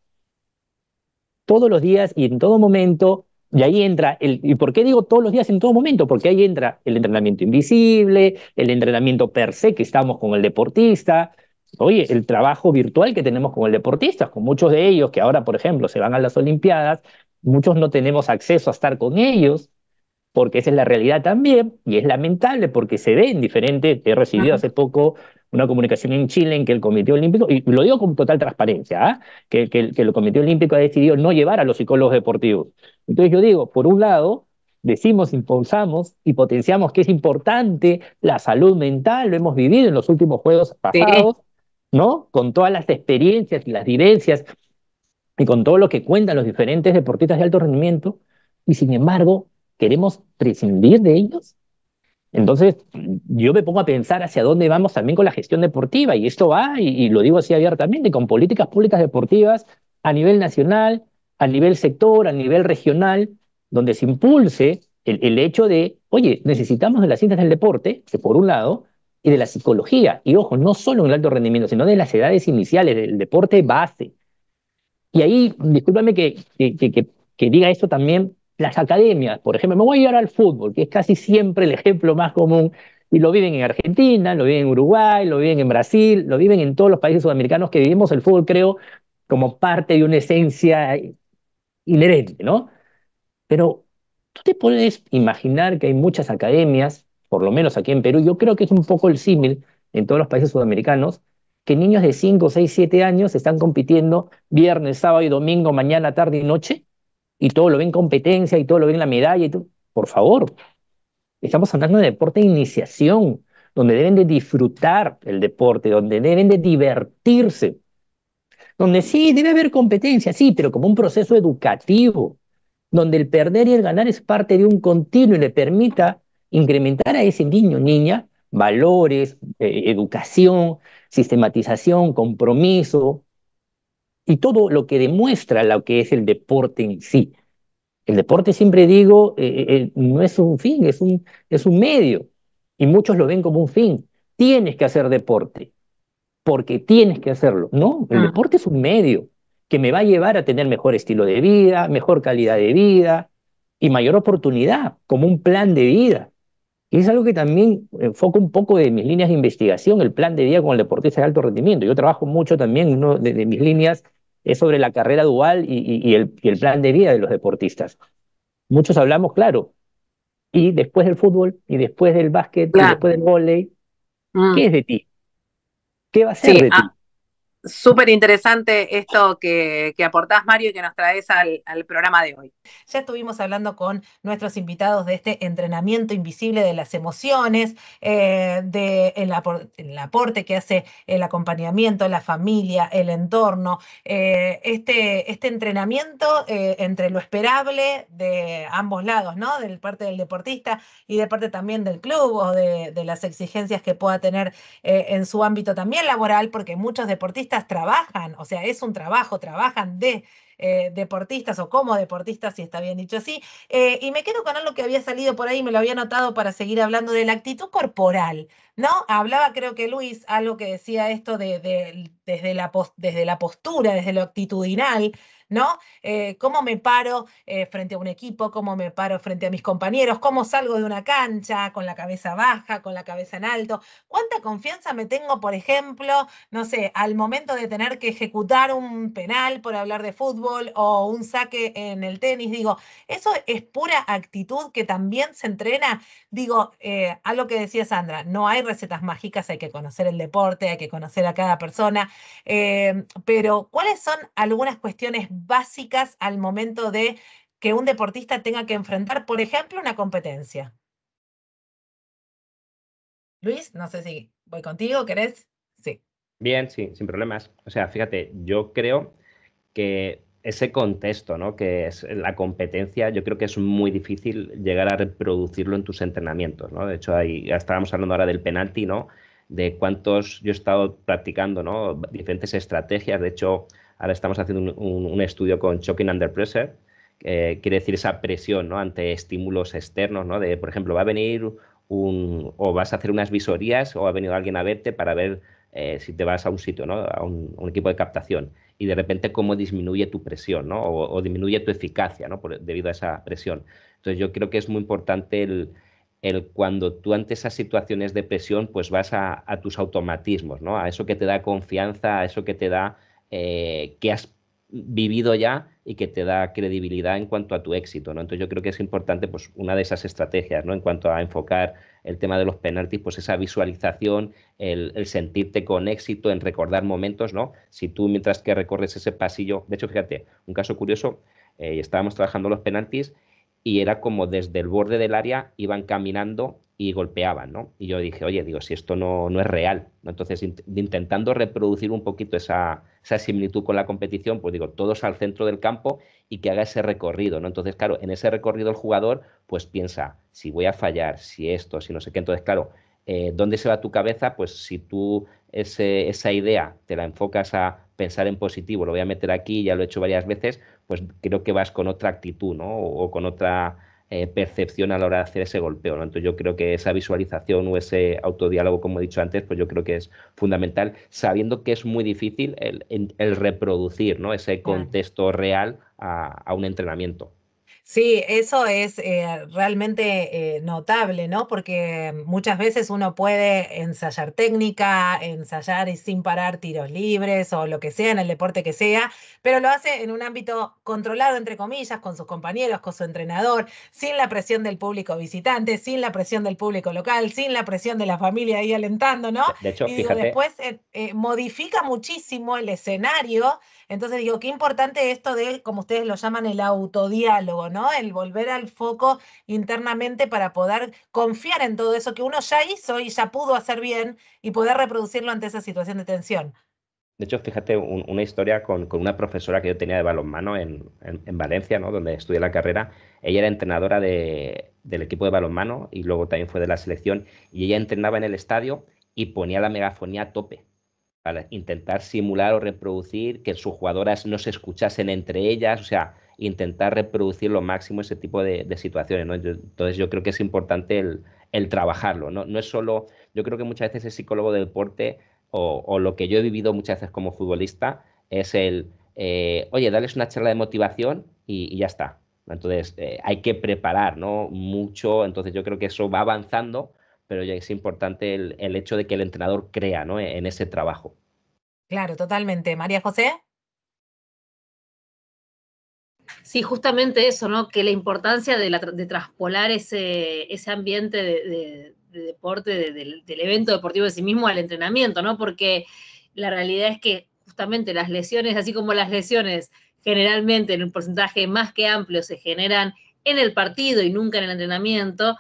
todos los días y en todo momento. Y ahí entra, el, ¿y por qué digo todos los días en todo momento? Porque ahí entra el entrenamiento invisible, el entrenamiento per se que estamos con el deportista, oye, el trabajo virtual que tenemos con el deportista, con muchos de ellos que ahora, por ejemplo, se van a las Olimpiadas, muchos no tenemos acceso a estar con ellos, porque esa es la realidad también, y es lamentable porque se ve indiferente diferentes, he recibido hace poco una comunicación en Chile en que el Comité Olímpico, y lo digo con total transparencia, ¿ah? que, que, el Comité Olímpico ha decidido no llevar a los psicólogos deportivos. Entonces yo digo, por un lado, decimos, impulsamos y potenciamos que es importante la salud mental, lo hemos vivido en los últimos juegos pasados, ¿no? Con todas las experiencias y las vivencias y con todo lo que cuentan los diferentes deportistas de alto rendimiento, y sin embargo, queremos prescindir de ellos. Entonces, yo me pongo a pensar hacia dónde vamos también con la gestión deportiva, y esto va, y, lo digo así abiertamente, con políticas públicas deportivas a nivel nacional, a nivel sector, a nivel regional, donde se impulse el, hecho de, oye, necesitamos de las ciencias del deporte, por un lado, y de la psicología, y ojo, no solo en el alto rendimiento, sino de las edades iniciales, del deporte base. Y ahí, discúlpame que, que diga esto también, las academias, por ejemplo, me voy a llevar al fútbol, que es casi siempre el ejemplo más común, y lo viven en Argentina, lo viven en Uruguay, lo viven en Brasil, lo viven en todos los países sudamericanos que vivimos el fútbol, creo, como parte de una esencia inherente, ¿no? Pero tú te puedes imaginar que hay muchas academias, por lo menos aquí en Perú, yo creo que es un poco el símil en todos los países sudamericanos, que niños de 5, 6, 7 años están compitiendo viernes, sábado y domingo, mañana, tarde y noche y todo lo ven competencia y todo lo ven la medalla y todo. Por favor, estamos hablando de deporte de iniciación, donde deben de disfrutar el deporte, donde deben de divertirse, donde sí debe haber competencia, sí, pero como un proceso educativo, donde el perder y el ganar es parte de un continuo y le permita incrementar a ese niño, niña, valores, eh, educación, sistematización, compromiso, y todo lo que demuestra lo que es el deporte en sí. El deporte, siempre digo, eh, eh, eh, no es un fin, es un, es un medio. Y muchos lo ven como un fin. Tienes que hacer deporte, porque tienes que hacerlo. No, el ah. deporte es un medio que me va a llevar a tener mejor estilo de vida, mejor calidad de vida y mayor oportunidad, como un plan de vida. Y es algo que también enfoco un poco de mis líneas de investigación, el plan de vida con el deportista de alto rendimiento. Yo trabajo mucho también, uno de mis líneas es sobre la carrera dual y, y, el, el plan de vida de los deportistas. Muchos hablamos, claro, y después del fútbol, y después del básquet, y después del volei, mm. ¿qué es de ti? ¿Qué va a ser de ah, ti? Súper interesante esto que, que, aportás, Mario, y que nos traes al, programa de hoy. Ya estuvimos hablando con nuestros invitados de este entrenamiento invisible de las emociones, eh, del aporte que hace el acompañamiento, la familia, el entorno, eh, este, este, entrenamiento eh, entre lo esperable de ambos lados, ¿no? Del parte del deportista y de parte también del club o de las exigencias que pueda tener en su ámbito también laboral, porque muchos deportistas trabajan, o sea, es un trabajo, trabajan de eh, deportistas o como deportistas, si está bien dicho así. Eh, y me quedo con algo que había salido por ahí, me lo había notado para seguir hablando de la actitud corporal, ¿no? Hablaba, creo que Luis, algo que decía esto desde, la desde la postura, desde lo actitudinal, ¿no? Eh, ¿Cómo me paro eh, frente a un equipo? ¿Cómo me paro frente a mis compañeros? ¿Cómo salgo de una cancha con la cabeza baja, con la cabeza en alto? ¿Cuánta confianza me tengo, por ejemplo, no sé, al momento de tener que ejecutar un penal por hablar de fútbol o un saque en el tenis? Digo, eso es pura actitud que también se entrena. Digo, eh, a lo que decía Sandra, no hay recetas mágicas, hay que conocer el deporte, hay que conocer a cada persona, eh, pero ¿cuáles son algunas cuestiones básicas al momento de que un deportista tenga que enfrentar, por ejemplo, una competencia? Luis, no sé si voy contigo, ¿querés? Sí. Bien, sí, sin problemas. O sea, fíjate, yo creo que ese contexto, ¿no? Que es la competencia, yo creo que es muy difícil llegar a reproducirlo en tus entrenamientos, ¿no? De hecho, ahí estábamos hablando ahora del penalti, ¿no? De cuántos yo he estado practicando, ¿no? Diferentes estrategias, de hecho, Ahora estamos haciendo un, estudio con Choking Under Pressure, que quiere decir esa presión ¿no? ante estímulos externos, ¿no? de por ejemplo, va a venir un, o vas a hacer unas visorías o ha venido alguien a verte para ver eh, si te vas a un sitio, ¿no? a un, equipo de captación, y de repente cómo disminuye tu presión ¿no? o, disminuye tu eficacia ¿no? debido a esa presión. Entonces yo creo que es muy importante el, cuando tú ante esas situaciones de presión pues vas a, a tus automatismos, ¿no? a eso que te da confianza, a eso que te da eh, que has vivido ya y que te da credibilidad en cuanto a tu éxito, ¿no? Entonces yo creo que es importante, pues, una de esas estrategias, ¿no? En cuanto a enfocar el tema de los penaltis, pues esa visualización, el, sentirte con éxito, en recordar momentos, ¿no? Si tú mientras que recorres ese pasillo, de hecho, fíjate, un caso curioso, eh, estábamos trabajando los penaltis y era como desde el borde del área iban caminando y golpeaban, ¿no? Y yo dije, oye, digo, si esto no, no es real, Entonces, intentando reproducir un poquito esa, similitud con la competición, pues digo, todos al centro del campo y que haga ese recorrido, ¿no? Entonces, claro, en ese recorrido el jugador, pues piensa, si voy a fallar, si esto, si no sé qué, entonces, claro, eh, ¿dónde se va tu cabeza? Pues si tú ese, esa idea te la enfocas a pensar en positivo, lo voy a meter aquí, ya lo he hecho varias veces, pues creo que vas con otra actitud, ¿no? o con otra eh, percepción a la hora de hacer ese golpeo. ¿no? Entonces yo creo que esa visualización o ese autodiálogo, como he dicho antes, pues yo creo que es fundamental, sabiendo que es muy difícil el, reproducir ¿no? ese contexto real a un entrenamiento. Sí, eso es eh, realmente eh, notable, ¿no? Porque muchas veces uno puede ensayar técnica, ensayar y sin parar tiros libres o lo que sea, en el deporte que sea, pero lo hace en un ámbito controlado, entre comillas, con sus compañeros, con su entrenador, sin la presión del público visitante, sin la presión del público local, sin la presión de la familia ahí alentando, ¿no? De hecho, y después eh, modifica muchísimo el escenario entonces digo, qué importante esto de, como ustedes lo llaman, el autodiálogo, ¿no? El volver al foco internamente para poder confiar en todo eso que uno ya hizo y ya pudo hacer bien y poder reproducirlo ante esa situación de tensión. De hecho, fíjate, una historia con, una profesora que yo tenía de balonmano en, Valencia, ¿no? donde estudié la carrera. Ella era entrenadora del equipo de balonmano y luego también fue de la selección. Y ella entrenaba en el estadio y ponía la megafonía a tope intentar simular o reproducir que sus jugadoras no se escuchasen entre ellas, o sea, intentar reproducir lo máximo ese tipo de, situaciones. ¿no? entonces yo creo que es importante el, trabajarlo, ¿no? es solo, yo creo que muchas veces el psicólogo de deporte o, lo que yo he vivido muchas veces como futbolista es el, eh, oye, dales una charla de motivación y, ya está. Entonces eh, hay que preparar ¿no? mucho, entonces yo creo que eso va avanzando pero ya es importante el, hecho de que el entrenador crea ¿no? en ese trabajo. Claro, totalmente. María José. Sí, justamente eso, ¿no? Que la importancia de, traspolar ese, ese ambiente de, deporte, del, del evento deportivo de sí mismo al entrenamiento, ¿no? Porque la realidad es que justamente las lesiones, así como las lesiones generalmente en un porcentaje más que amplio se generan en el partido y nunca en el entrenamiento,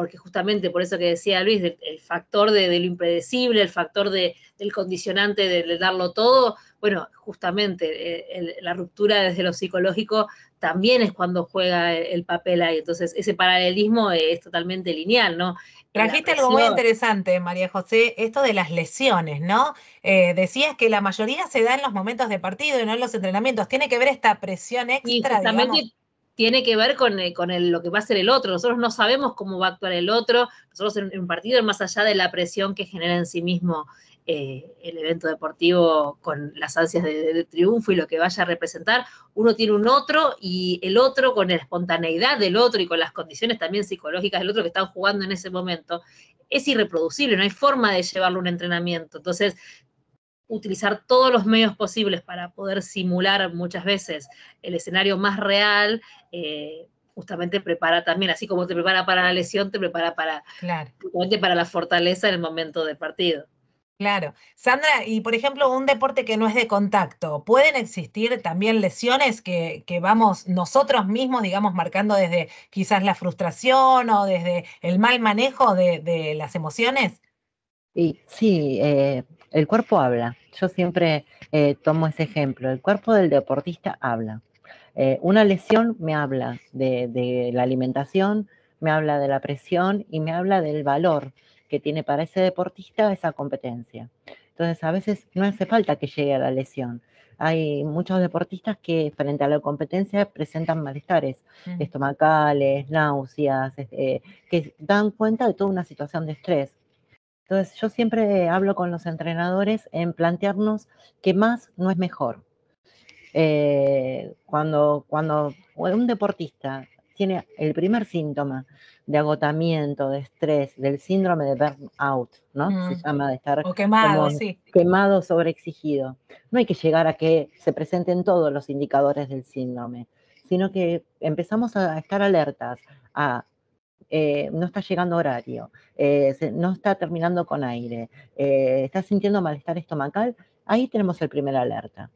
porque justamente por eso que decía Luis, el factor de, lo impredecible, el factor de, del condicionante de, darlo todo, bueno, justamente eh, la ruptura desde lo psicológico también es cuando juega el, papel ahí. Entonces, ese paralelismo es, totalmente lineal, ¿no? Trajiste algo muy interesante, María José, esto de las lesiones, ¿no? Eh, decías que la mayoría se da en los momentos de partido y no en los entrenamientos. Tiene que ver esta presión extra tiene que ver con, eh, lo que va a ser el otro. Nosotros no sabemos cómo va a actuar el otro. Nosotros en, un partido, más allá de la presión que genera en sí mismo eh, el evento deportivo con las ansias de, triunfo y lo que vaya a representar, uno tiene un otro y el otro con la espontaneidad del otro y con las condiciones también psicológicas del otro que están jugando en ese momento. Es irreproducible, no hay forma de llevarlo a un entrenamiento. Entonces, utilizar todos los medios posibles para poder simular muchas veces el escenario más real, eh, justamente prepara también, así como te prepara para la lesión, te prepara para, para la fortaleza en el momento de partido. Claro. Sandra, y por ejemplo, un deporte que no es de contacto, ¿pueden existir también lesiones que, vamos nosotros mismos, digamos, marcando desde quizás la frustración o desde el mal manejo de, las emociones? Sí, eh, el cuerpo habla yo siempre eh, tomo ese ejemplo. El cuerpo del deportista habla. Eh, una lesión me habla de, la alimentación, me habla de la presión y me habla del valor que tiene para ese deportista esa competencia. Entonces, a veces no hace falta que llegue a la lesión. Hay muchos deportistas que frente a la competencia presentan malestares mm. estomacales, náuseas, eh, que dan cuenta de toda una situación de estrés entonces, yo siempre hablo con los entrenadores en plantearnos que más no es mejor. Eh, cuando, cuando un deportista tiene el primer síntoma de agotamiento, de estrés, del síndrome de burnout, ¿no? Se llama de estar quemado, sí. quemado, sobreexigido. No hay que llegar a que se presenten todos los indicadores del síndrome, sino que empezamos a estar alertas a eh, no está llegando horario, eh, no está terminando con aire, eh, está sintiendo malestar estomacal, ahí tenemos el primer alerta.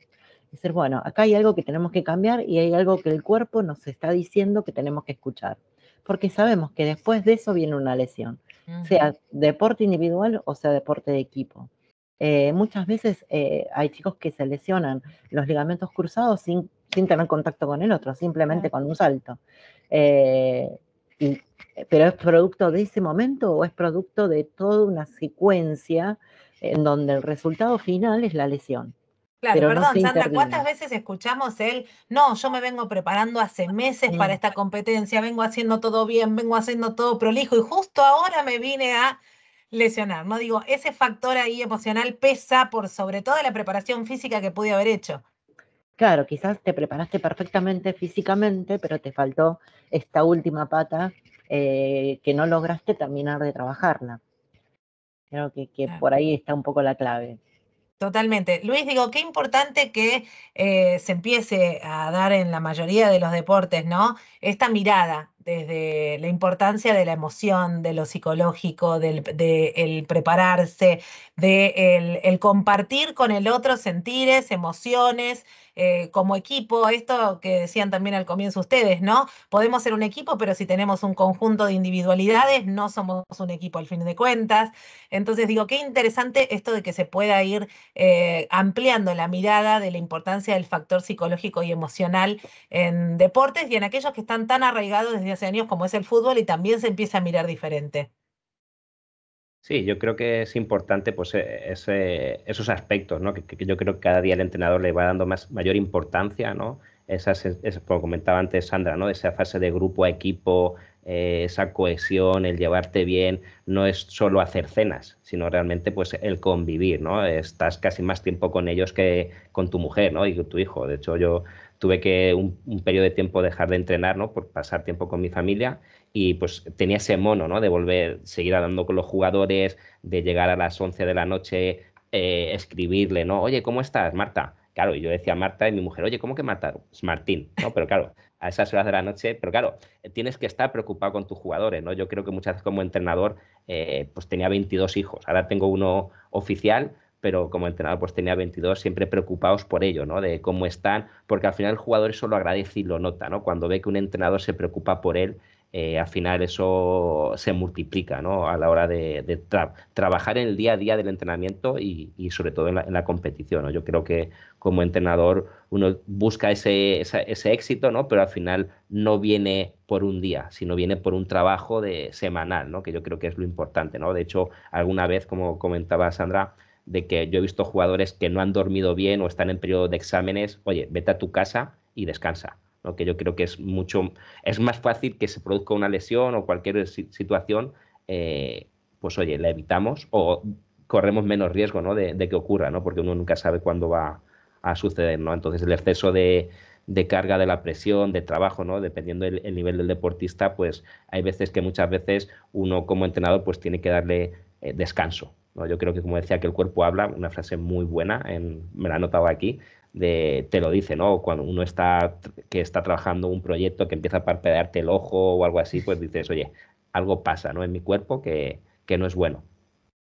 Es decir, bueno, acá hay algo que tenemos que cambiar y hay algo que el cuerpo nos está diciendo que tenemos que escuchar, porque sabemos que después de eso viene una lesión, sea deporte individual o sea deporte de equipo. muchas veces hay chicos que se lesionan los ligamentos cruzados sin, sin tener contacto con el otro, simplemente con un salto. y eh, pero es producto de ese momento o es producto de toda una secuencia en donde el resultado final es la lesión. Claro, perdón, Sandra, ¿cuántas veces escuchamos él? No, yo me vengo preparando hace meses para esta competencia, vengo haciendo todo bien, vengo haciendo todo prolijo y justo ahora me vine a lesionar. No digo, ese factor ahí emocional pesa por sobre toda la preparación física que pude haber hecho. Claro, quizás te preparaste perfectamente físicamente, pero te faltó esta última pata eh, que no lograste terminar de trabajarla. Creo que, por ahí está un poco la clave. Totalmente. Luis, digo, qué importante que eh, se empiece a dar en la mayoría de los deportes, ¿no? Esta mirada desde la importancia de la emoción, de lo psicológico, del prepararse, de el, compartir con el otro sentires, emociones, eh, como equipo, esto que decían también al comienzo ustedes, ¿no? Podemos ser un equipo, pero si tenemos un conjunto de individualidades, no somos un equipo al fin de cuentas. Entonces digo, qué interesante esto de que se pueda ir eh, ampliando la mirada de la importancia del factor psicológico y emocional en deportes y en aquellos que están tan arraigados desde años como es el fútbol y también se empieza a mirar diferente. Sí, yo creo que es importante pues, e, esos aspectos, ¿no? Que, yo creo que cada día el entrenador le va dando más, mayor importancia, ¿no? Esas, como comentaba antes Sandra, ¿no? Esa fase de grupo a equipo, eh, esa cohesión, el llevarte bien, no es solo hacer cenas, sino realmente pues el convivir, ¿no? Estás casi más tiempo con ellos que con tu mujer, ¿no? Y tu hijo. De hecho, yo tuve que un, periodo de tiempo dejar de entrenar, ¿no? Por pasar tiempo con mi familia y pues tenía ese mono, ¿no? De volver, seguir hablando con los jugadores, de llegar a las 11 de la noche, eh, escribirle, ¿no? Oye, ¿cómo estás, Marta? Claro, y yo decía Marta y mi mujer, oye, ¿cómo que Marta? Es pues, Martín, ¿no? Pero claro, a esas horas de la noche, pero claro, tienes que estar preocupado con tus jugadores, ¿no? Yo creo que muchas veces como entrenador, eh, pues tenía 22 hijos, ahora tengo uno oficial, pero como entrenador pues tenía 22, siempre preocupados por ello, ¿no? De cómo están, porque al final el jugador eso lo agradece y lo nota, ¿no? Cuando ve que un entrenador se preocupa por él, eh, al final eso se multiplica, ¿no? A la hora de, trabajar en el día a día del entrenamiento y, sobre todo en la, competición, Yo creo que como entrenador uno busca ese, ese éxito, ¿no? Pero al final no viene por un día, sino viene por un trabajo de semanal, ¿no? Que yo creo que es lo importante, ¿no? De hecho, alguna vez, como comentaba Sandra, de que yo he visto jugadores que no han dormido bien o están en periodo de exámenes, oye, vete a tu casa y descansa. lo Que yo creo que es mucho, es más fácil que se produzca una lesión o cualquier situación, eh, pues oye, la evitamos o corremos menos riesgo de, que ocurra, ¿no? porque uno nunca sabe cuándo va a suceder. ¿no? Entonces el exceso de, carga de la presión, de trabajo, ¿no? Dependiendo del nivel del deportista, pues hay veces que muchas veces uno como entrenador pues tiene que darle eh, descanso yo creo que, como decía, que el cuerpo habla, una frase muy buena, en, me la he notado aquí, de, te lo dice, ¿no? Cuando uno está, que está trabajando un proyecto que empieza a parpadearte el ojo o algo así, pues dices, oye, algo pasa, ¿no? En mi cuerpo que, que no es bueno.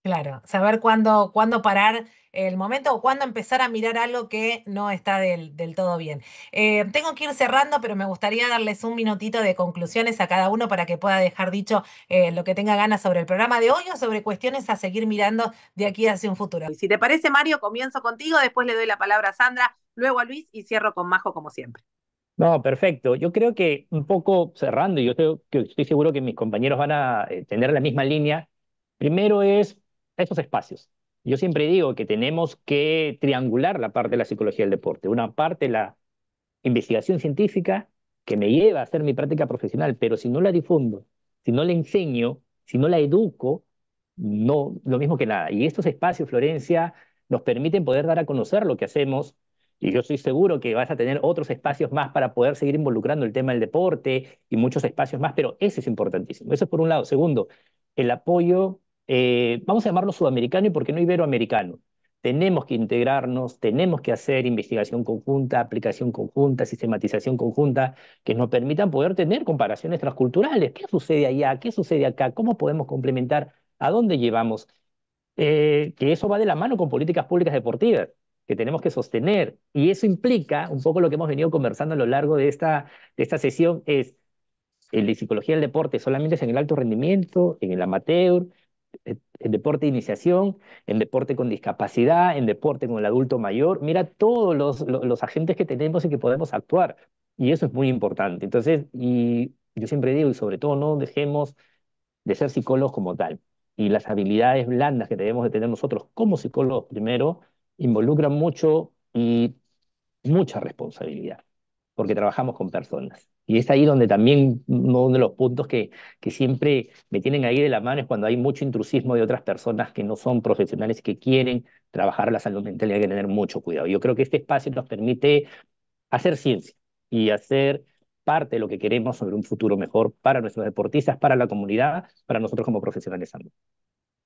Claro, saber cuándo, cuándo parar el momento o cuándo empezar a mirar algo que no está del, todo bien. Eh, tengo que ir cerrando, pero me gustaría darles un minutito de conclusiones a cada uno para que pueda dejar dicho eh, lo que tenga ganas sobre el programa de hoy o sobre cuestiones a seguir mirando de aquí hacia un futuro. Si te parece, Mario, comienzo contigo, después le doy la palabra a Sandra, luego a Luis y cierro con Majo como siempre. No, perfecto. Yo creo que un poco cerrando, y yo estoy seguro que mis compañeros van a eh, tener la misma línea. Primero es esos espacios. Yo siempre digo que tenemos que triangular la parte de la psicología del deporte. Una parte la investigación científica que me lleva a hacer mi práctica profesional, pero si no la difundo, si no la enseño, si no la educo, no lo mismo que nada. Y estos espacios, Florencia, nos permiten poder dar a conocer lo que hacemos. Y yo estoy seguro que vas a tener otros espacios más para poder seguir involucrando el tema del deporte y muchos espacios más, pero ese es importantísimo. Eso es por un lado. Segundo, el apoyo eh, vamos a llamarlo sudamericano y por no iberoamericano. Tenemos que integrarnos, tenemos que hacer investigación conjunta, aplicación conjunta, sistematización conjunta, que nos permitan poder tener comparaciones transculturales. ¿Qué sucede allá? ¿Qué sucede acá? ¿Cómo podemos complementar? ¿A dónde llevamos? Eh, que eso va de la mano con políticas públicas deportivas que tenemos que sostener. Y eso implica, un poco lo que hemos venido conversando a lo largo de esta, de esta sesión, es la psicología del deporte solamente es en el alto rendimiento, en el amateur, en eh, deporte de iniciación, en deporte con discapacidad, en deporte con el adulto mayor. Mira todos los, agentes que tenemos y que podemos actuar. Y eso es muy importante. Entonces, y yo siempre digo, y sobre todo no dejemos de ser psicólogos como tal. Y las habilidades blandas que debemos de tener nosotros como psicólogos primero involucran mucho y mucha responsabilidad, porque trabajamos con personas. Y es ahí donde también uno de los puntos que, que, siempre me tienen ahí de la mano es cuando hay mucho intrusismo de otras personas que no son profesionales que quieren trabajar la salud mental y hay que tener mucho cuidado. Yo creo que este espacio nos permite hacer ciencia y hacer parte de lo que queremos sobre un futuro mejor para nuestros deportistas, para la comunidad, para nosotros como profesionales también.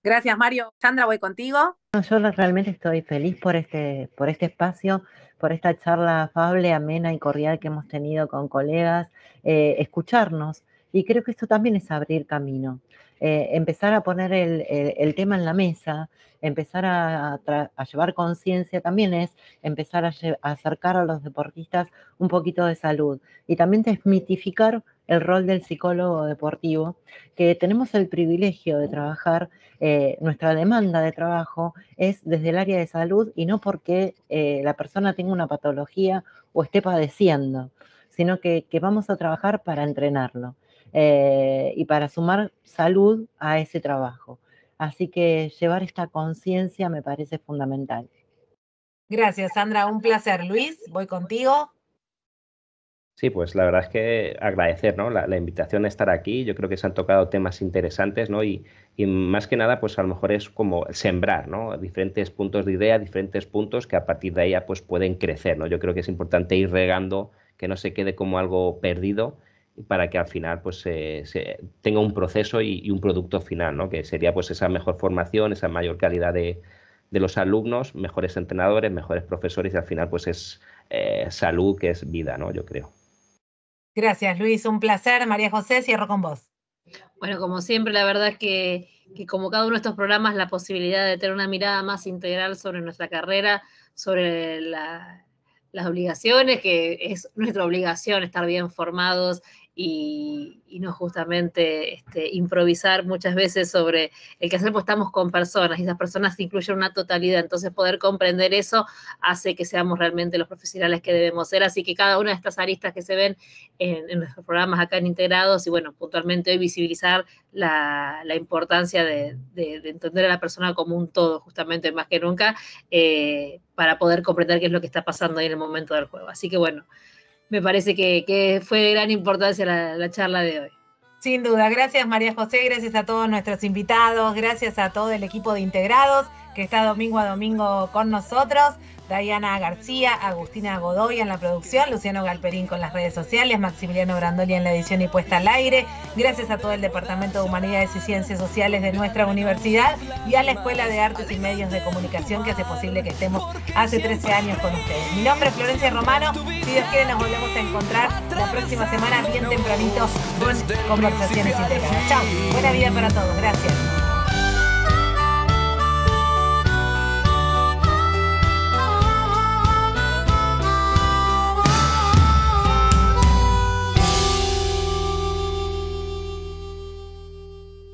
Gracias, Mario. Sandra, voy contigo. Yo realmente estoy feliz por este, por este espacio, por esta charla afable, amena y cordial que hemos tenido con colegas, eh, escucharnos. Y creo que esto también es abrir camino. Eh, empezar a poner el, tema en la mesa, empezar a, llevar conciencia también es empezar a, acercar a los deportistas un poquito de salud y también desmitificar el rol del psicólogo deportivo, que tenemos el privilegio de trabajar, eh, nuestra demanda de trabajo es desde el área de salud y no porque eh, la persona tenga una patología o esté padeciendo, sino que vamos a trabajar para entrenarlo. Eh, y para sumar salud a ese trabajo. Así que llevar esta conciencia me parece fundamental. Gracias, Sandra. Un placer. Luis, voy contigo. Sí, pues la verdad es que agradecer la, invitación a estar aquí. Yo creo que se han tocado temas interesantes ¿no? y, más que nada, pues a lo mejor es como sembrar diferentes puntos de idea, diferentes puntos que a partir de ahí pues, pueden crecer. Yo creo que es importante ir regando, que no se quede como algo perdido, para que al final pues se, tenga un proceso y, un producto final, ¿no? Que sería pues esa mejor formación, esa mayor calidad de, de los alumnos, mejores entrenadores, mejores profesores y al final pues es eh, salud que es vida, ¿no? Yo creo. Gracias Luis, un placer. María José, cierro con vos. Bueno, como siempre, la verdad es que, como cada uno de estos programas, la posibilidad de tener una mirada más integral sobre nuestra carrera, sobre las obligaciones, que es nuestra obligación estar bien formados, y, no justamente este, improvisar muchas veces sobre el que hacemos pues estamos con personas y esas personas incluyen una totalidad, entonces poder comprender eso hace que seamos realmente los profesionales que debemos ser, así que cada una de estas aristas que se ven en, nuestros programas acá en Integrados y bueno, puntualmente hoy visibilizar la, importancia de, entender a la persona como un todo, justamente más que nunca, eh, para poder comprender qué es lo que está pasando ahí en el momento del juego. Así que bueno me parece que, fue de gran importancia la charla de hoy. Sin duda, gracias María José, gracias a todos nuestros invitados, gracias a todo el equipo de integrados que está domingo a domingo con nosotros. Diana García, Agustina Godoy en la producción, Luciano Galperín con las redes sociales, Maximiliano Brandoli en la edición y puesta al aire. Gracias a todo el Departamento de Humanidades y Ciencias Sociales de nuestra universidad y a la Escuela de Artes y Medios de Comunicación que hace posible que estemos hace 13 años con ustedes. Mi nombre es Florencia Romano. Si Dios quiere, nos volvemos a encontrar la próxima semana, bien tempranito, con conversaciones integrales. Chao, buena vida para todos. Gracias.